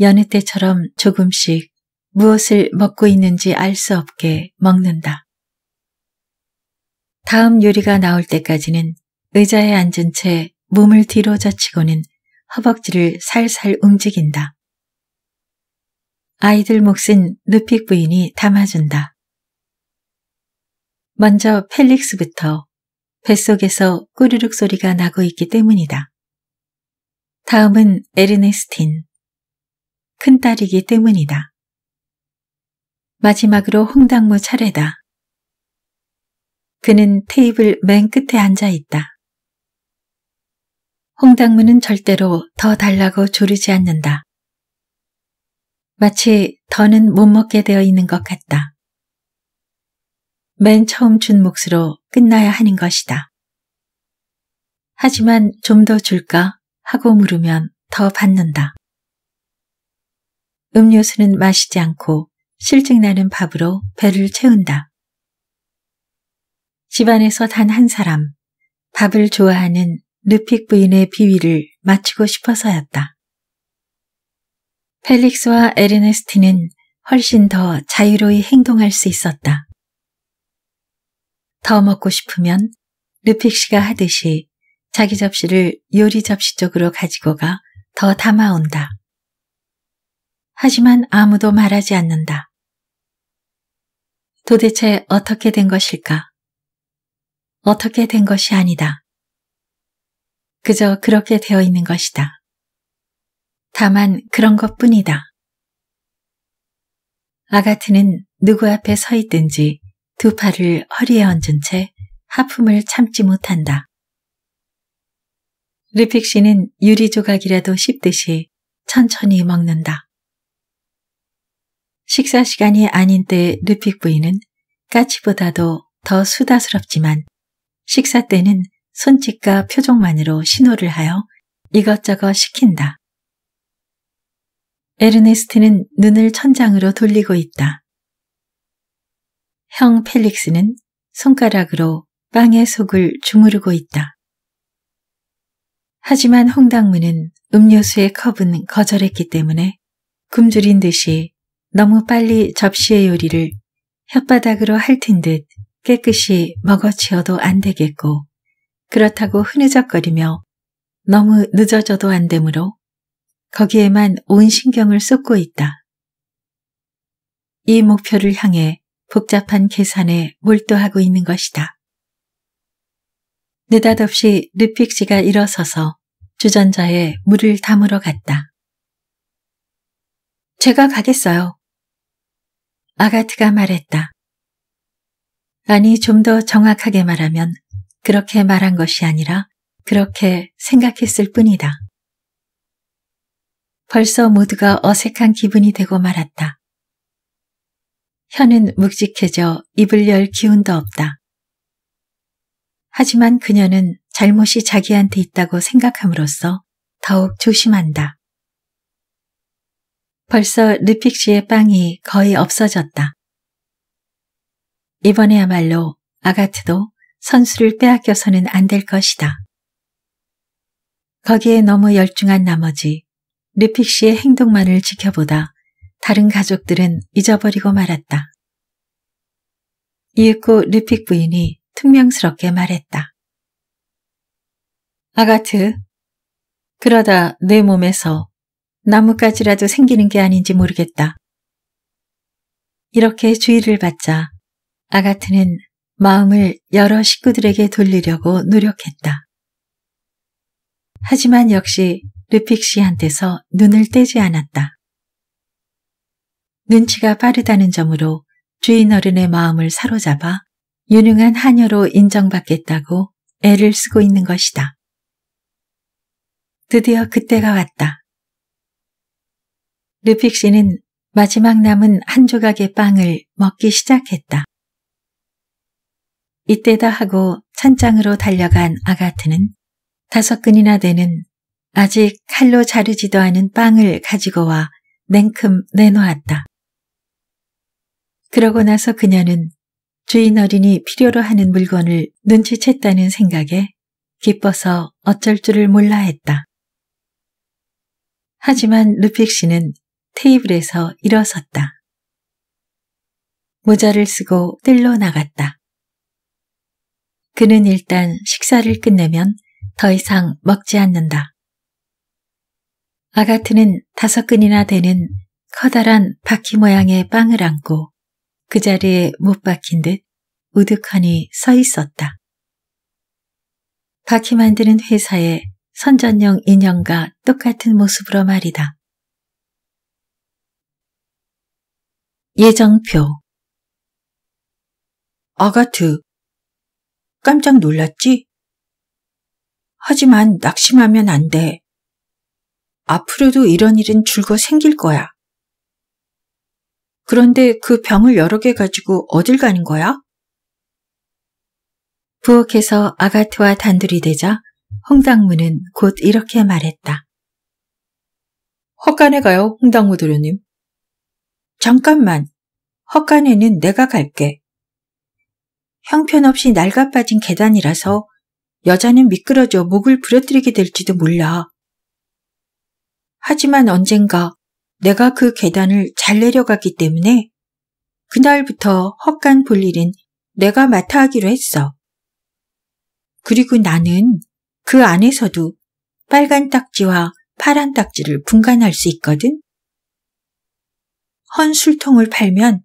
여느 때처럼 조금씩 무엇을 먹고 있는지 알 수 없게 먹는다. 다음 요리가 나올 때까지는 의자에 앉은 채 몸을 뒤로 젖히고는 허벅지를 살살 움직인다. 아이들 몫은 느픽 부인이 담아준다. 먼저 펠릭스부터 뱃속에서 꾸르륵 소리가 나고 있기 때문이다. 다음은 에르네스틴. 큰딸이기 때문이다. 마지막으로 홍당무 차례다. 그는 테이블 맨 끝에 앉아 있다. 홍당무는 절대로 더 달라고 조르지 않는다. 마치 더는 못 먹게 되어 있는 것 같다. 맨 처음 준 몫으로 끝나야 하는 것이다. 하지만 좀 더 줄까? 하고 물으면 더 받는다. 음료수는 마시지 않고 실증나는 밥으로 배를 채운다. 집안에서 단 한 사람, 밥을 좋아하는 르픽 부인의 비위를 마치고 싶어서였다. 펠릭스와 에르네스티는 훨씬 더 자유로이 행동할 수 있었다. 더 먹고 싶으면 르픽 씨가 하듯이 자기 접시를 요리 접시 쪽으로 가지고 가 더 담아온다. 하지만 아무도 말하지 않는다. 도대체 어떻게 된 것일까? 어떻게 된 것이 아니다. 그저 그렇게 되어 있는 것이다. 다만 그런 것 뿐이다. 아가트는 누구 앞에 서 있든지 두 팔을 허리에 얹은 채 하품을 참지 못한다. 리픽 씨는 유리 조각이라도 씹듯이 천천히 먹는다. 식사 시간이 아닌 때 르픽 부인은 까치보다도 더 수다스럽지만 식사 때는 손짓과 표정만으로 신호를 하여 이것저것 시킨다. 에르네스트는 눈을 천장으로 돌리고 있다. 형 펠릭스는 손가락으로 빵의 속을 주무르고 있다. 하지만 홍당무는 음료수의 컵은 거절했기 때문에 굶주린 듯이 너무 빨리 접시의 요리를 혓바닥으로 핥은 듯 깨끗이 먹어치워도 안 되겠고 그렇다고 흐느적거리며 너무 늦어져도 안 되므로 거기에만 온 신경을 쏟고 있다. 이 목표를 향해 복잡한 계산에 몰두하고 있는 것이다. 느닷없이 르픽 씨가 일어서서 주전자에 물을 담으러 갔다. 제가 가겠어요. 아가트가 말했다. 아니 좀 더 정확하게 말하면 그렇게 말한 것이 아니라 그렇게 생각했을 뿐이다. 벌써 모두가 어색한 기분이 되고 말았다. 혀는 묵직해져 입을 열 기운도 없다. 하지만 그녀는 잘못이 자기한테 있다고 생각함으로써 더욱 조심한다. 벌써 르픽 시의 빵이 거의 없어졌다. 이번에야말로 아가트도 선수를 빼앗겨서는 안 될 것이다. 거기에 너무 열중한 나머지 르픽 시의 행동만을 지켜보다 다른 가족들은 잊어버리고 말았다. 이윽고 르픽 부인이 퉁명스럽게 말했다. 아가트, 그러다 내 몸에서 나뭇가지라도 생기는 게 아닌지 모르겠다. 이렇게 주의를 받자 아가트는 마음을 여러 식구들에게 돌리려고 노력했다. 하지만 역시 르픽 씨한테서 눈을 떼지 않았다. 눈치가 빠르다는 점으로 주인 어른의 마음을 사로잡아 유능한 하녀로 인정받겠다고 애를 쓰고 있는 것이다. 드디어 그때가 왔다. 르픽 시는 마지막 남은 한 조각의 빵을 먹기 시작했다. 이때다 하고 찬장으로 달려간 아가트는 다섯 근이나 되는 아직 칼로 자르지도 않은 빵을 가지고 와 냉큼 내놓았다. 그러고 나서 그녀는 주인 어린이 필요로 하는 물건을 눈치챘다는 생각에 기뻐서 어쩔 줄을 몰라 했다. 하지만 루픽 씨는 테이블에서 일어섰다. 모자를 쓰고 뜰로 나갔다. 그는 일단 식사를 끝내면 더 이상 먹지 않는다. 아가트는 다섯 근이나 되는 커다란 바퀴 모양의 빵을 안고 그 자리에 못 박힌 듯 우두커니 서 있었다. 바퀴 만드는 회사의 선전용 인형과 똑같은 모습으로 말이다. 예정표 아가트, 깜짝 놀랐지? 하지만 낙심하면 안 돼. 앞으로도 이런 일은 줄곧 생길 거야. 그런데 그 병을 여러 개 가지고 어딜 가는 거야? 부엌에서 아가트와 단둘이 되자 홍당무는 곧 이렇게 말했다. 헛간에 가요, 홍당무 도련님. 잠깐만. 헛간에는 내가 갈게. 형편없이 날가빠진 계단이라서 여자는 미끄러져 목을 부러뜨리게 될지도 몰라. 하지만 언젠가 내가 그 계단을 잘 내려갔기 때문에 그날부터 헛간 볼 일은 내가 맡아 하기로 했어. 그리고 나는 그 안에서도 빨간 딱지와 파란 딱지를 분간할 수 있거든. 헌 술통을 팔면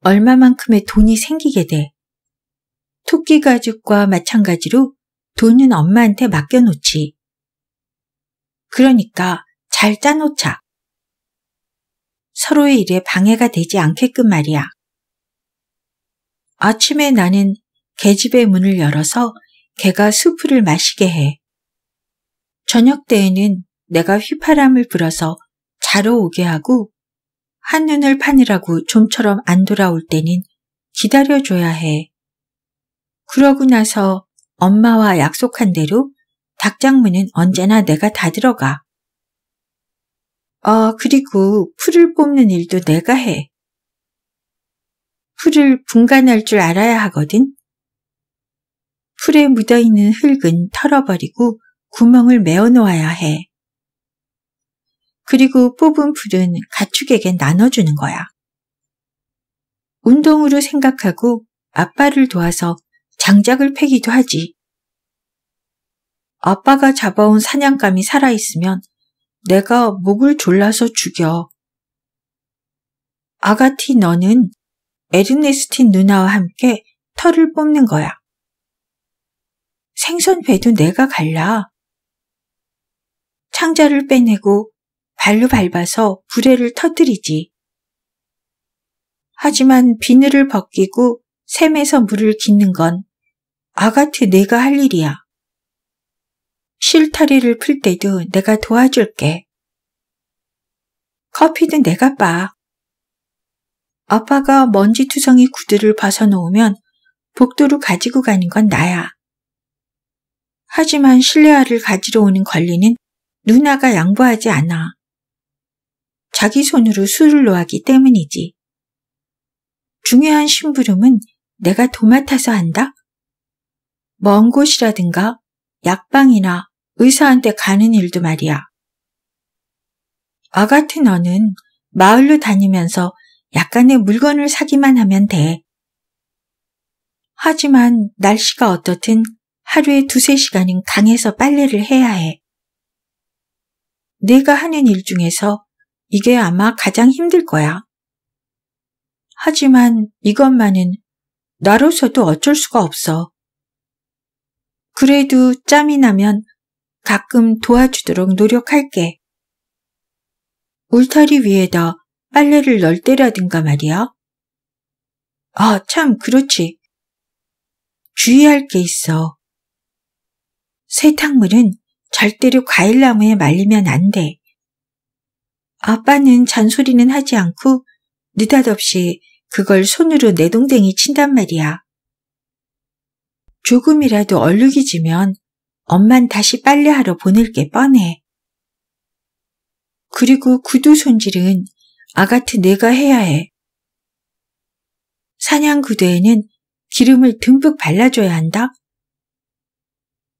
얼마만큼의 돈이 생기게 돼. 토끼 가죽과 마찬가지로 돈은 엄마한테 맡겨놓지. 그러니까 잘 짜놓자. 서로의 일에 방해가 되지 않게끔 말이야. 아침에 나는 개집의 문을 열어서 개가 수프를 마시게 해. 저녁 때에는 내가 휘파람을 불어서 자러 오게 하고 한눈을 파느라고 좀처럼 안 돌아올 때는 기다려줘야 해. 그러고 나서 엄마와 약속한 대로 닭장문은 언제나 내가 다 들어가. 아, 그리고 풀을 뽑는 일도 내가 해. 풀을 분간할 줄 알아야 하거든. 풀에 묻어있는 흙은 털어버리고 구멍을 메어놓아야 해. 그리고 뽑은 풀은 가축에게 나눠주는 거야. 운동으로 생각하고 아빠를 도와서 장작을 패기도 하지. 아빠가 잡아온 사냥감이 살아있으면 내가 목을 졸라서 죽여. 아가티 너는 에르네스틴 누나와 함께 털을 뽑는 거야. 생선회도 내가 갈라. 창자를 빼내고 발로 밟아서 부레를 터뜨리지. 하지만 비늘을 벗기고 샘에서 물을 깃는 건 아가트 내가 할 일이야. 실타리를 풀 때도 내가 도와줄게. 커피는 내가 빠. 아빠가 먼지투성이 구두를 벗어놓으면 복도로 가지고 가는 건 나야. 하지만 실내화를 가지러 오는 권리는 누나가 양보하지 않아. 자기 손으로 술을 놓았기 때문이지. 중요한 심부름은 내가 도맡아서 한다? 먼 곳이라든가 약방이나 의사한테 가는 일도 말이야. 아 같은 너는 마을로 다니면서 약간의 물건을 사기만 하면 돼. 하지만 날씨가 어떻든 하루에 두세 시간은 강에서 빨래를 해야 해. 내가 하는 일 중에서 이게 아마 가장 힘들 거야. 하지만 이것만은 나로서도 어쩔 수가 없어. 그래도 짬이 나면 가끔 도와주도록 노력할게. 울타리 위에다 빨래를 널 때라든가 말이야. 아, 참, 그렇지. 주의할 게 있어. 세탁물은 절대로 과일나무에 말리면 안 돼. 아빠는 잔소리는 하지 않고 느닷없이 그걸 손으로 내동댕이 친단 말이야. 조금이라도 얼룩이 지면 엄만 다시 빨래하러 보낼 게 뻔해. 그리고 구두 손질은 아가트 내가 해야 해. 사냥 구두에는 기름을 듬뿍 발라줘야 한다.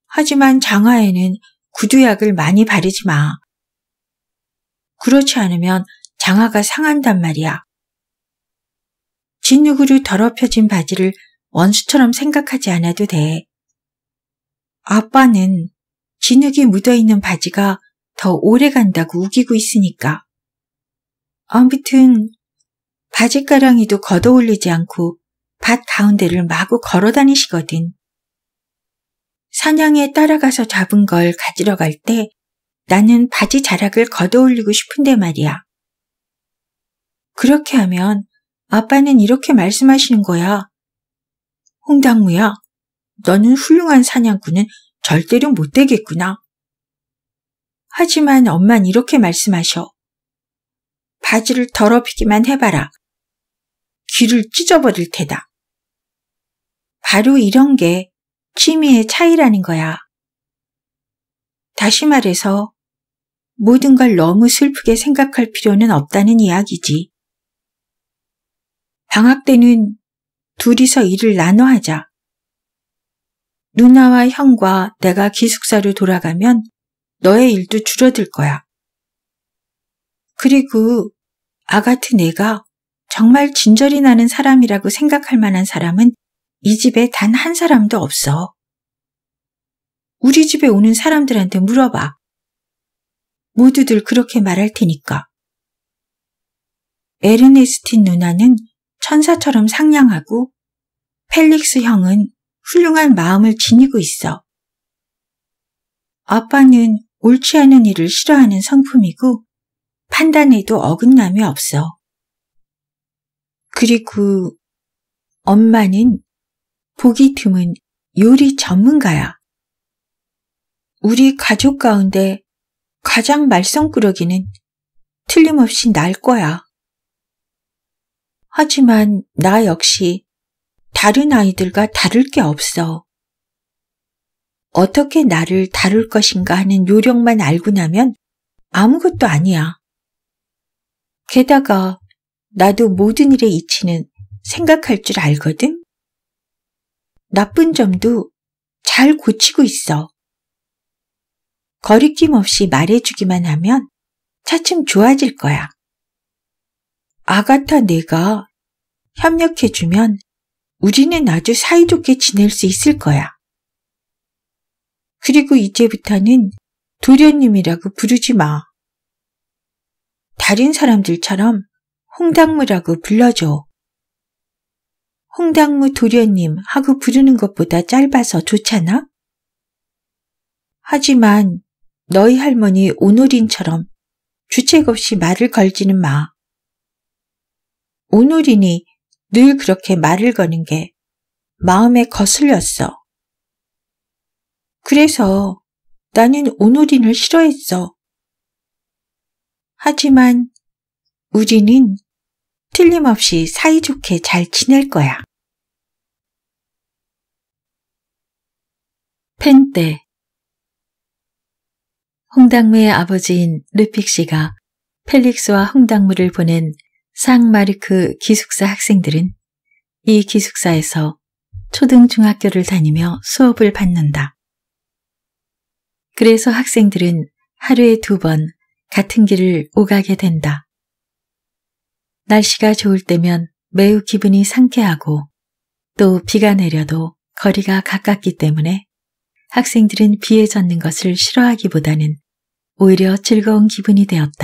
하지만 장화에는 구두약을 많이 바르지 마. 그렇지 않으면 장화가 상한단 말이야. 진흙으로 더럽혀진 바지를 원수처럼 생각하지 않아도 돼. 아빠는 진흙이 묻어있는 바지가 더 오래 간다고 우기고 있으니까. 아무튼 바지가랑이도 걷어올리지 않고 밭 가운데를 마구 걸어다니시거든. 사냥에 따라가서 잡은 걸 가지러 갈 때 나는 바지 자락을 걷어올리고 싶은데 말이야. 그렇게 하면 아빠는 이렇게 말씀하시는 거야. 홍당무야, 너는 훌륭한 사냥꾼은 절대로 못 되겠구나. 하지만 엄만 이렇게 말씀하셔. 바지를 더럽히기만 해봐라. 귀를 찢어버릴 테다. 바로 이런 게 취미의 차이라는 거야. 다시 말해서 모든 걸 너무 슬프게 생각할 필요는 없다는 이야기지. 방학 때는 둘이서 일을 나눠 하자. 누나와 형과 내가 기숙사로 돌아가면 너의 일도 줄어들 거야. 그리고 아 같은 내가 정말 진절이 나는 사람이라고 생각할 만한 사람은 이 집에 단 한 사람도 없어. 우리 집에 오는 사람들한테 물어봐. 모두들 그렇게 말할 테니까. 에르네스틴 누나는 천사처럼 상냥하고 펠릭스 형은 훌륭한 마음을 지니고 있어. 아빠는 옳지 않은 일을 싫어하는 성품이고 판단에도 어긋남이 없어. 그리고 엄마는 보기 드문 요리 전문가야. 우리 가족 가운데 가장 말썽꾸러기는 틀림없이 날 거야. 하지만 나 역시 다른 아이들과 다를 게 없어. 어떻게 나를 다룰 것인가 하는 요령만 알고 나면 아무것도 아니야. 게다가 나도 모든 일의 이치는 생각할 줄 알거든? 나쁜 점도 잘 고치고 있어. 거리낌 없이 말해주기만 하면 차츰 좋아질 거야. 아가타 내가 협력해주면 우리는 아주 사이좋게 지낼 수 있을 거야. 그리고 이제부터는 도련님이라고 부르지 마. 다른 사람들처럼 홍당무라고 불러줘. 홍당무 도련님 하고 부르는 것보다 짧아서 좋잖아? 하지만 너희 할머니 오노린처럼 주책 없이 말을 걸지는 마. 오노린이 늘 그렇게 말을 거는 게 마음에 거슬렸어. 그래서 나는 오누린을 싫어했어. 하지만 우리는 틀림없이 사이좋게 잘 지낼 거야. 펜때 홍당무의 아버지인 르픽 씨가 펠릭스와 홍당무를 보낸 상마르크 그 기숙사 학생들은 이 기숙사에서 초등중학교를 다니며 수업을 받는다. 그래서 학생들은 하루에 두 번 같은 길을 오가게 된다. 날씨가 좋을 때면 매우 기분이 상쾌하고 또 비가 내려도 거리가 가깝기 때문에 학생들은 비에 젖는 것을 싫어하기보다는 오히려 즐거운 기분이 되었다.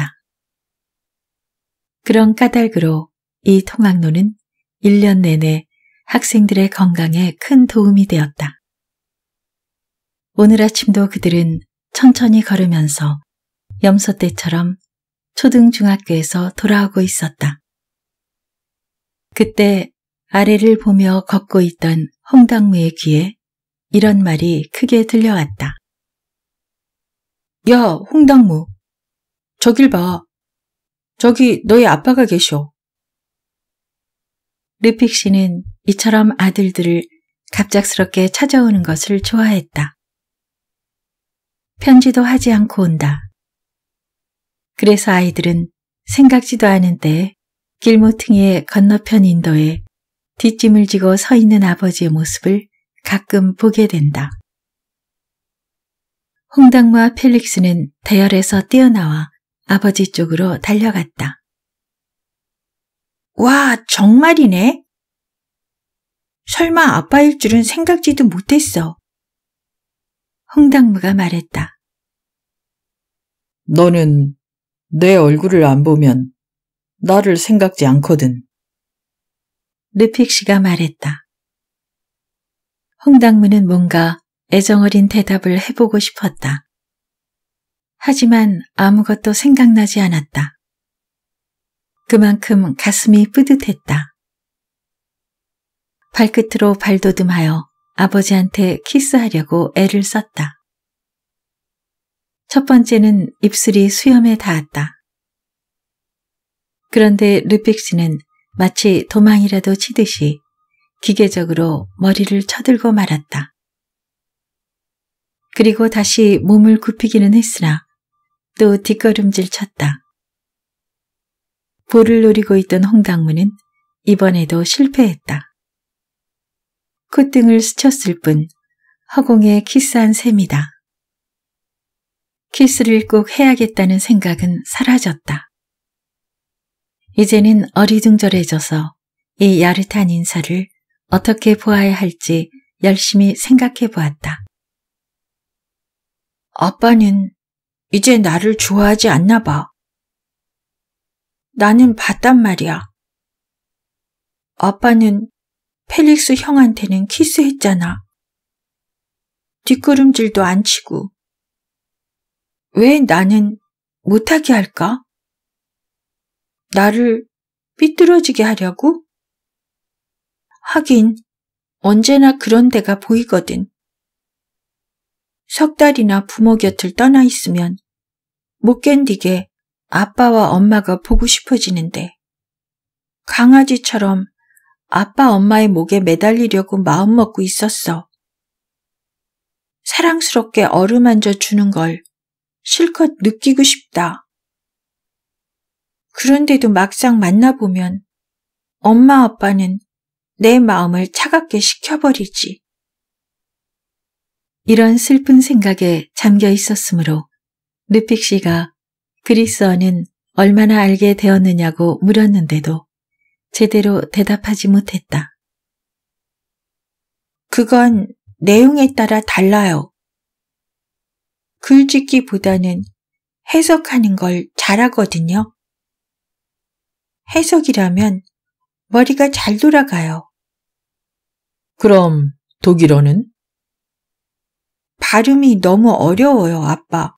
그런 까닭으로 이 통학로는 1년 내내 학생들의 건강에 큰 도움이 되었다. 오늘 아침도 그들은 천천히 걸으면서 염소 때처럼 초등중학교에서 돌아오고 있었다. 그때 아래를 보며 걷고 있던 홍당무의 귀에 이런 말이 크게 들려왔다. 야, 홍당무. 저길 봐. 저기 너희 아빠가 계셔. 르픽 씨는 이처럼 아들들을 갑작스럽게 찾아오는 것을 좋아했다. 편지도 하지 않고 온다. 그래서 아이들은 생각지도 않은 때에 길모퉁이의 건너편 인도에 뒷짐을 지고 서 있는 아버지의 모습을 가끔 보게 된다. 홍당무와 펠릭스는 대열에서 뛰어나와 아버지 쪽으로 달려갔다. 와, 정말이네. 설마 아빠일 줄은 생각지도 못했어. 홍당무가 말했다. 너는 내 얼굴을 안 보면 나를 생각지 않거든. 르픽 씨가 말했다. 홍당무는 뭔가 애정어린 대답을 해보고 싶었다. 하지만 아무것도 생각나지 않았다. 그만큼 가슴이 뿌듯했다. 발끝으로 발돋움하여 아버지한테 키스하려고 애를 썼다. 첫 번째는 입술이 수염에 닿았다. 그런데 루픽 씨는 마치 도망이라도 치듯이 기계적으로 머리를 쳐들고 말았다. 그리고 다시 몸을 굽히기는 했으나 또 뒷걸음질 쳤다. 볼을 노리고 있던 홍당무는 이번에도 실패했다. 콧등을 스쳤을 뿐 허공에 키스한 셈이다. 키스를 꼭 해야겠다는 생각은 사라졌다. 이제는 어리둥절해져서 이 야릇한 인사를 어떻게 보아야 할지 열심히 생각해 보았다. 아빠는 이제 나를 좋아하지 않나 봐. 나는 봤단 말이야. 아빠는 펠릭스 형한테는 키스했잖아. 뒷걸음질도 안 치고. 왜 나는 못하게 할까? 나를 삐뚤어지게 하려고? 하긴 언제나 그런 데가 보이거든. 석 달이나 부모 곁을 떠나 있으면 못 견디게 아빠와 엄마가 보고 싶어지는데 강아지처럼 아빠 엄마의 목에 매달리려고 마음먹고 있었어. 사랑스럽게 어루만져 주는 걸 실컷 느끼고 싶다. 그런데도 막상 만나보면 엄마 아빠는 내 마음을 차갑게 식혀버리지. 이런 슬픈 생각에 잠겨 있었으므로 르픽 씨가 그리스어는 얼마나 알게 되었느냐고 물었는데도 제대로 대답하지 못했다. 그건 내용에 따라 달라요. 글짓기보다는 해석하는 걸 잘하거든요. 해석이라면 머리가 잘 돌아가요. 그럼 독일어는? 발음이 너무 어려워요, 아빠.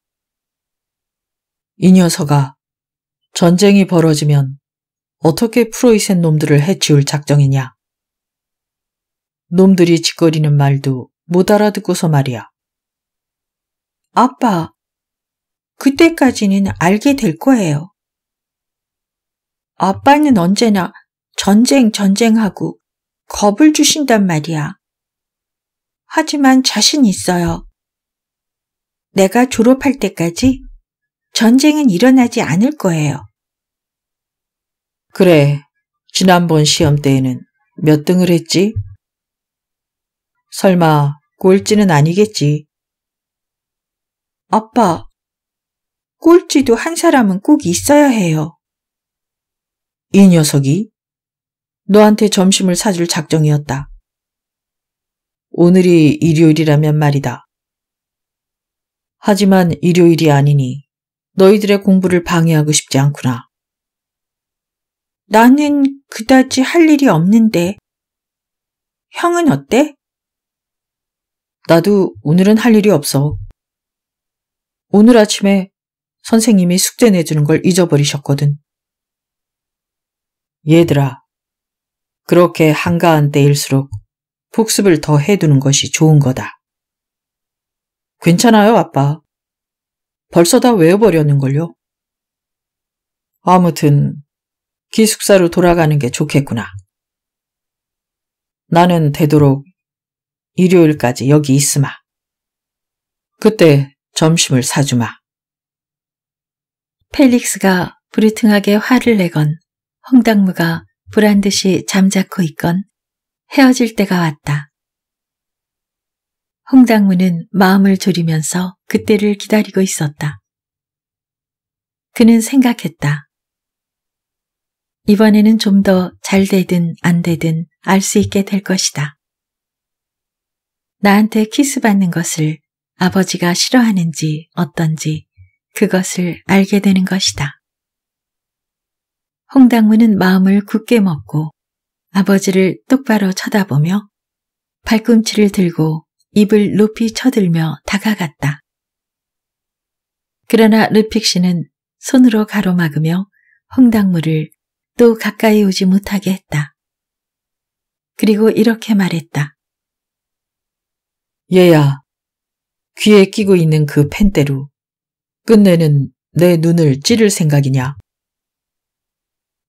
이 녀석아, 전쟁이 벌어지면 어떻게 프로이센 놈들을 해치울 작정이냐. 놈들이 짓거리는 말도 못 알아듣고서 말이야. 아빠, 그때까지는 알게 될 거예요. 아빠는 언제나 전쟁, 전쟁하고 겁을 주신단 말이야. 하지만 자신 있어요. 내가 졸업할 때까지 전쟁은 일어나지 않을 거예요. 그래. 지난번 시험 때에는 몇 등을 했지? 설마 꼴찌는 아니겠지? 아빠, 꼴찌도 한 사람은 꼭 있어야 해요. 이 녀석이 너한테 점심을 사줄 작정이었다. 오늘이 일요일이라면 말이다. 하지만 일요일이 아니니 너희들의 공부를 방해하고 싶지 않구나. 나는 그다지 할 일이 없는데. 형은 어때? 나도 오늘은 할 일이 없어. 오늘 아침에 선생님이 숙제 내주는 걸 잊어버리셨거든. 얘들아, 그렇게 한가한 때일수록 복습을 더 해두는 것이 좋은 거다. 괜찮아요, 아빠. 벌써 다 외워버렸는걸요. 아무튼 기숙사로 돌아가는 게 좋겠구나. 나는 되도록 일요일까지 여기 있으마. 그때 점심을 사주마. 펠릭스가 부리퉁하게 화를 내건 홍당무가 불안 듯이 잠자코 있건 헤어질 때가 왔다. 홍당무는 마음을 졸이면서 그때를 기다리고 있었다. 그는 생각했다. 이번에는 좀 더잘 되든 안 되든 알 수 있게 될 것이다. 나한테 키스 받는 것을 아버지가 싫어하는지 어떤지 그것을 알게 되는 것이다. 홍당무는 마음을 굳게 먹고 아버지를 똑바로 쳐다보며 발꿈치를 들고 입을 높이 쳐들며 다가갔다. 그러나 르픽 씨는 손으로 가로막으며 홍당물을또 가까이 오지 못하게 했다. 그리고 이렇게 말했다. 얘야, 귀에 끼고 있는 그 펜대로 끝내는 내 눈을 찌를 생각이냐?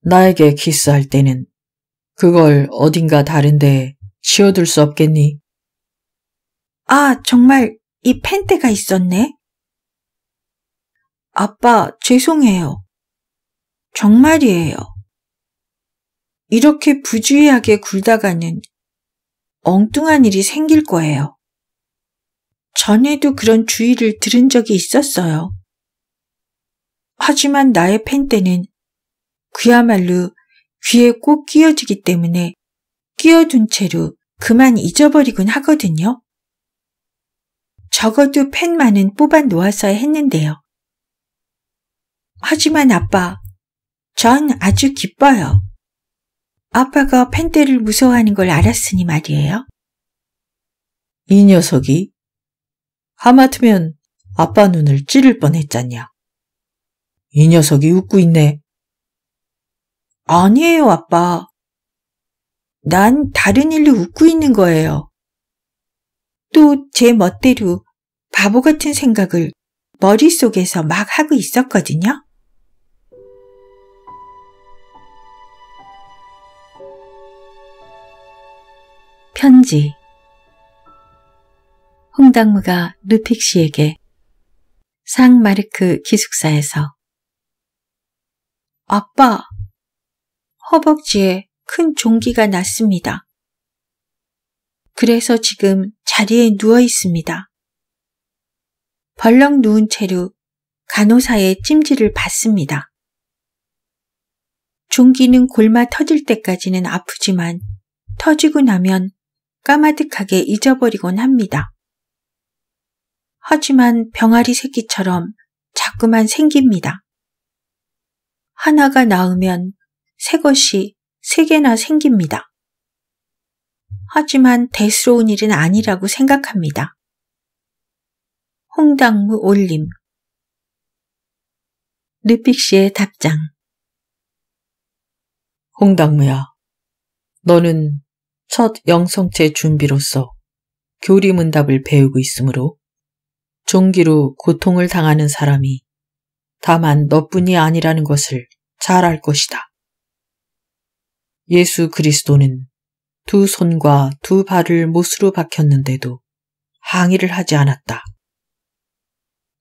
나에게 키스할 때는 그걸 어딘가 다른 데 치워둘 수 없겠니? 아, 정말 이 펜대가 있었네. 아빠, 죄송해요. 정말이에요. 이렇게 부주의하게 굴다가는 엉뚱한 일이 생길 거예요. 전에도 그런 주의를 들은 적이 있었어요. 하지만 나의 펜대는 그야말로 귀에 꼭 끼어지기 때문에 끼어둔 채로 그만 잊어버리곤 하거든요. 적어도 펜만은 뽑아 놓았어야 했는데요. 하지만 아빠, 전 아주 기뻐요. 아빠가 펜들을 무서워하는 걸 알았으니 말이에요. 이 녀석이? 하마터면 아빠 눈을 찌를 뻔했잖냐. 이 녀석이 웃고 있네. 아니에요, 아빠. 난 다른 일로 웃고 있는 거예요. 또제 멋대로 바보 같은 생각을 머릿속에서 막 하고 있었거든요. 편지 홍당무가 루픽 씨에게 상 마르크 기숙사에서 아빠, 허벅지에 큰 종기가 났습니다. 그래서 지금 자리에 누워 있습니다. 벌렁 누운 채로 간호사의 찜질을 받습니다. 종기는 골마 터질 때까지는 아프지만 터지고 나면 까마득하게 잊어버리곤 합니다. 하지만 병아리 새끼처럼 자꾸만 생깁니다. 하나가 나으면 새 것이 세 개나 생깁니다. 하지만 대수로운 일은 아니라고 생각합니다. 홍당무 올림 르픽 씨의 답장 홍당무야, 너는 첫 영성체 준비로서 교리문답을 배우고 있으므로 종기로 고통을 당하는 사람이 다만 너뿐이 아니라는 것을 잘 알 것이다. 예수 그리스도는 두 손과 두 발을 못으로 박혔는데도 항의를 하지 않았다.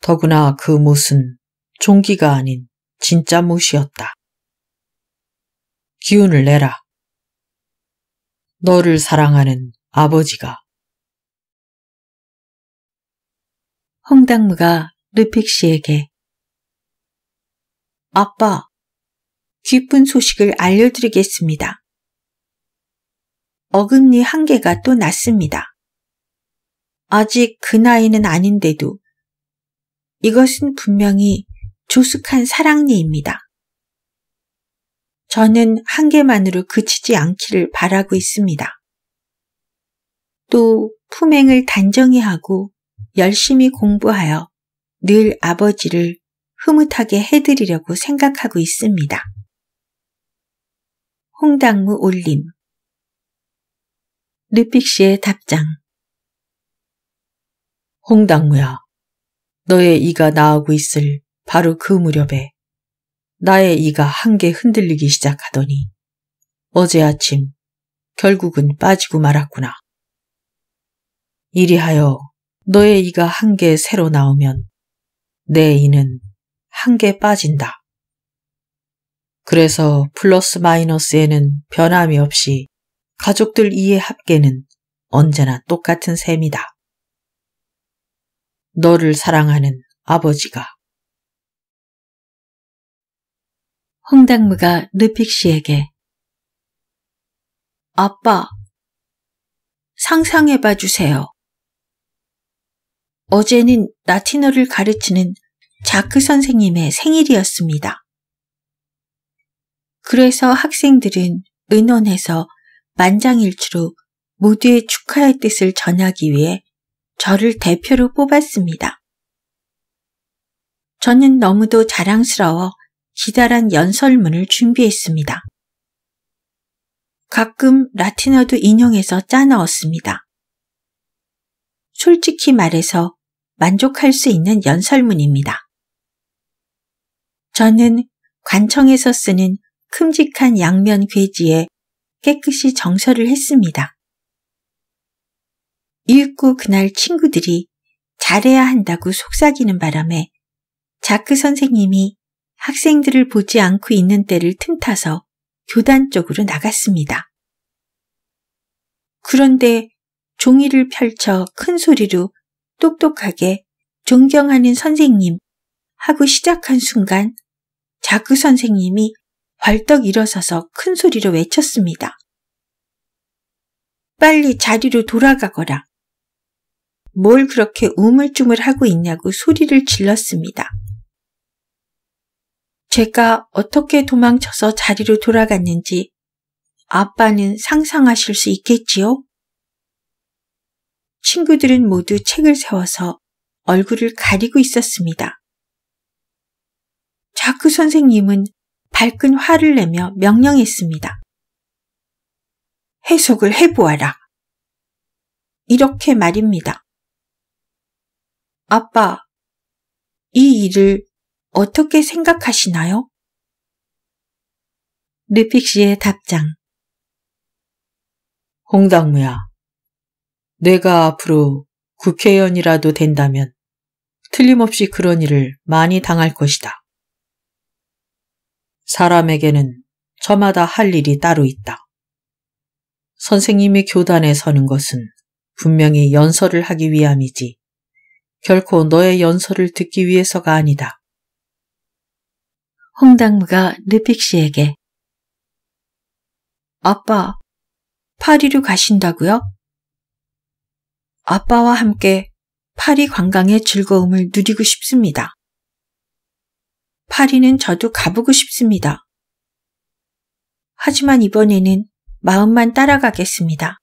더구나 그 못은 종기가 아닌 진짜 못이었다. 기운을 내라. 너를 사랑하는 아버지가. 홍당무가 르픽 씨에게 아빠, 기쁜 소식을 알려드리겠습니다. 어금니 한 개가 또 났습니다. 아직 그 나이는 아닌데도 이것은 분명히 조숙한 사랑니입니다. 저는 한 개만으로 그치지 않기를 바라고 있습니다. 또 품행을 단정히 하고 열심히 공부하여 늘 아버지를 흐뭇하게 해드리려고 생각하고 있습니다. 홍당무 올림 리픽 시의 답장. 홍당무야, 너의 이가 나오고 있을 바로 그 무렵에 나의 이가 한 개 흔들리기 시작하더니 어제 아침 결국은 빠지고 말았구나. 이리하여 너의 이가 한 개 새로 나오면 내 이는 한 개 빠진다. 그래서 플러스 마이너스에는 변함이 없이 가족들 이의 합계는 언제나 똑같은 셈이다. 너를 사랑하는 아버지가 홍당무가 르픽 씨에게 아빠, 상상해봐 주세요. 어제는 라틴어를 가르치는 자크 선생님의 생일이었습니다. 그래서 학생들은 의논해서 만장일치로 모두의 축하의 뜻을 전하기 위해 저를 대표로 뽑았습니다. 저는 너무도 자랑스러워 기다란 연설문을 준비했습니다. 가끔 라틴어도 인용해서 짜넣었습니다. 솔직히 말해서 만족할 수 있는 연설문입니다. 저는 관청에서 쓰는 큼직한 양면 괴지에 깨끗이 정설을 했습니다. 읽고 그날 친구들이 잘해야 한다고 속삭이는 바람에 자크 선생님이 학생들을 보지 않고 있는 때를 틈타서 교단 쪽으로 나갔습니다. 그런데 종이를 펼쳐 큰 소리로 똑똑하게 존경하는 선생님 하고 시작한 순간 자크 선생님이 벌떡 일어서서 큰 소리로 외쳤습니다. 빨리 자리로 돌아가거라. 뭘 그렇게 우물쭈물하고 있냐고 소리를 질렀습니다. 제가 어떻게 도망쳐서 자리로 돌아갔는지 아빠는 상상하실 수 있겠지요? 친구들은 모두 책을 세워서 얼굴을 가리고 있었습니다. 자크 선생님은 발끈 화를 내며 명령했습니다. 해석을 해보아라. 이렇게 말입니다. 아빠, 이 일을 어떻게 생각하시나요? 르픽 시의 답장. 홍당무야, 내가 앞으로 국회의원이라도 된다면 틀림없이 그런 일을 많이 당할 것이다. 사람에게는 저마다 할 일이 따로 있다. 선생님이 교단에 서는 것은 분명히 연설을 하기 위함이지 결코 너의 연설을 듣기 위해서가 아니다. 홍당무가 르픽 씨에게 아빠, 파리로 가신다고요? 아빠와 함께 파리 관광의 즐거움을 누리고 싶습니다. 파리는 저도 가보고 싶습니다. 하지만 이번에는 마음만 따라가겠습니다.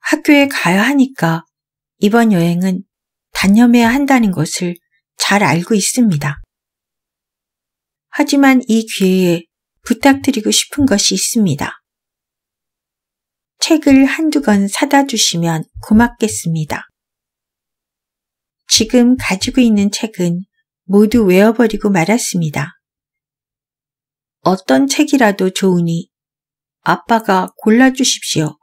학교에 가야 하니까 이번 여행은 단념해야 한다는 것을 잘 알고 있습니다. 하지만 이 기회에 부탁드리고 싶은 것이 있습니다. 책을 한두 권 사다 주시면 고맙겠습니다. 지금 가지고 있는 책은 모두 외워버리고 말았습니다. 어떤 책이라도 좋으니 아빠가 골라주십시오.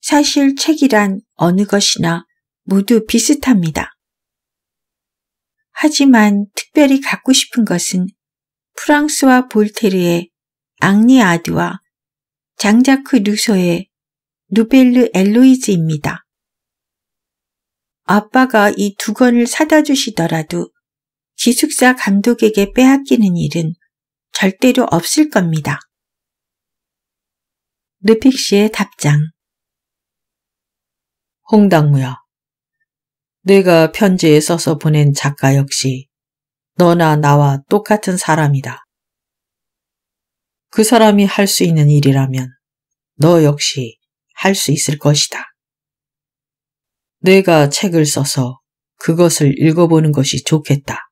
사실 책이란 어느 것이나 모두 비슷합니다. 하지만 특별히 갖고 싶은 것은 프랑스와 볼테르의 앙리아드와 장자크 루소의 누벨르 엘로이즈입니다. 아빠가 이 두 권을 사다 주시더라도 기숙사 감독에게 빼앗기는 일은 절대로 없을 겁니다. 르픽 씨의 답장 홍당무야, 내가 편지에 써서 보낸 작가 역시 너나 나와 똑같은 사람이다. 그 사람이 할 수 있는 일이라면 너 역시 할 수 있을 것이다. 내가 책을 써서 그것을 읽어보는 것이 좋겠다.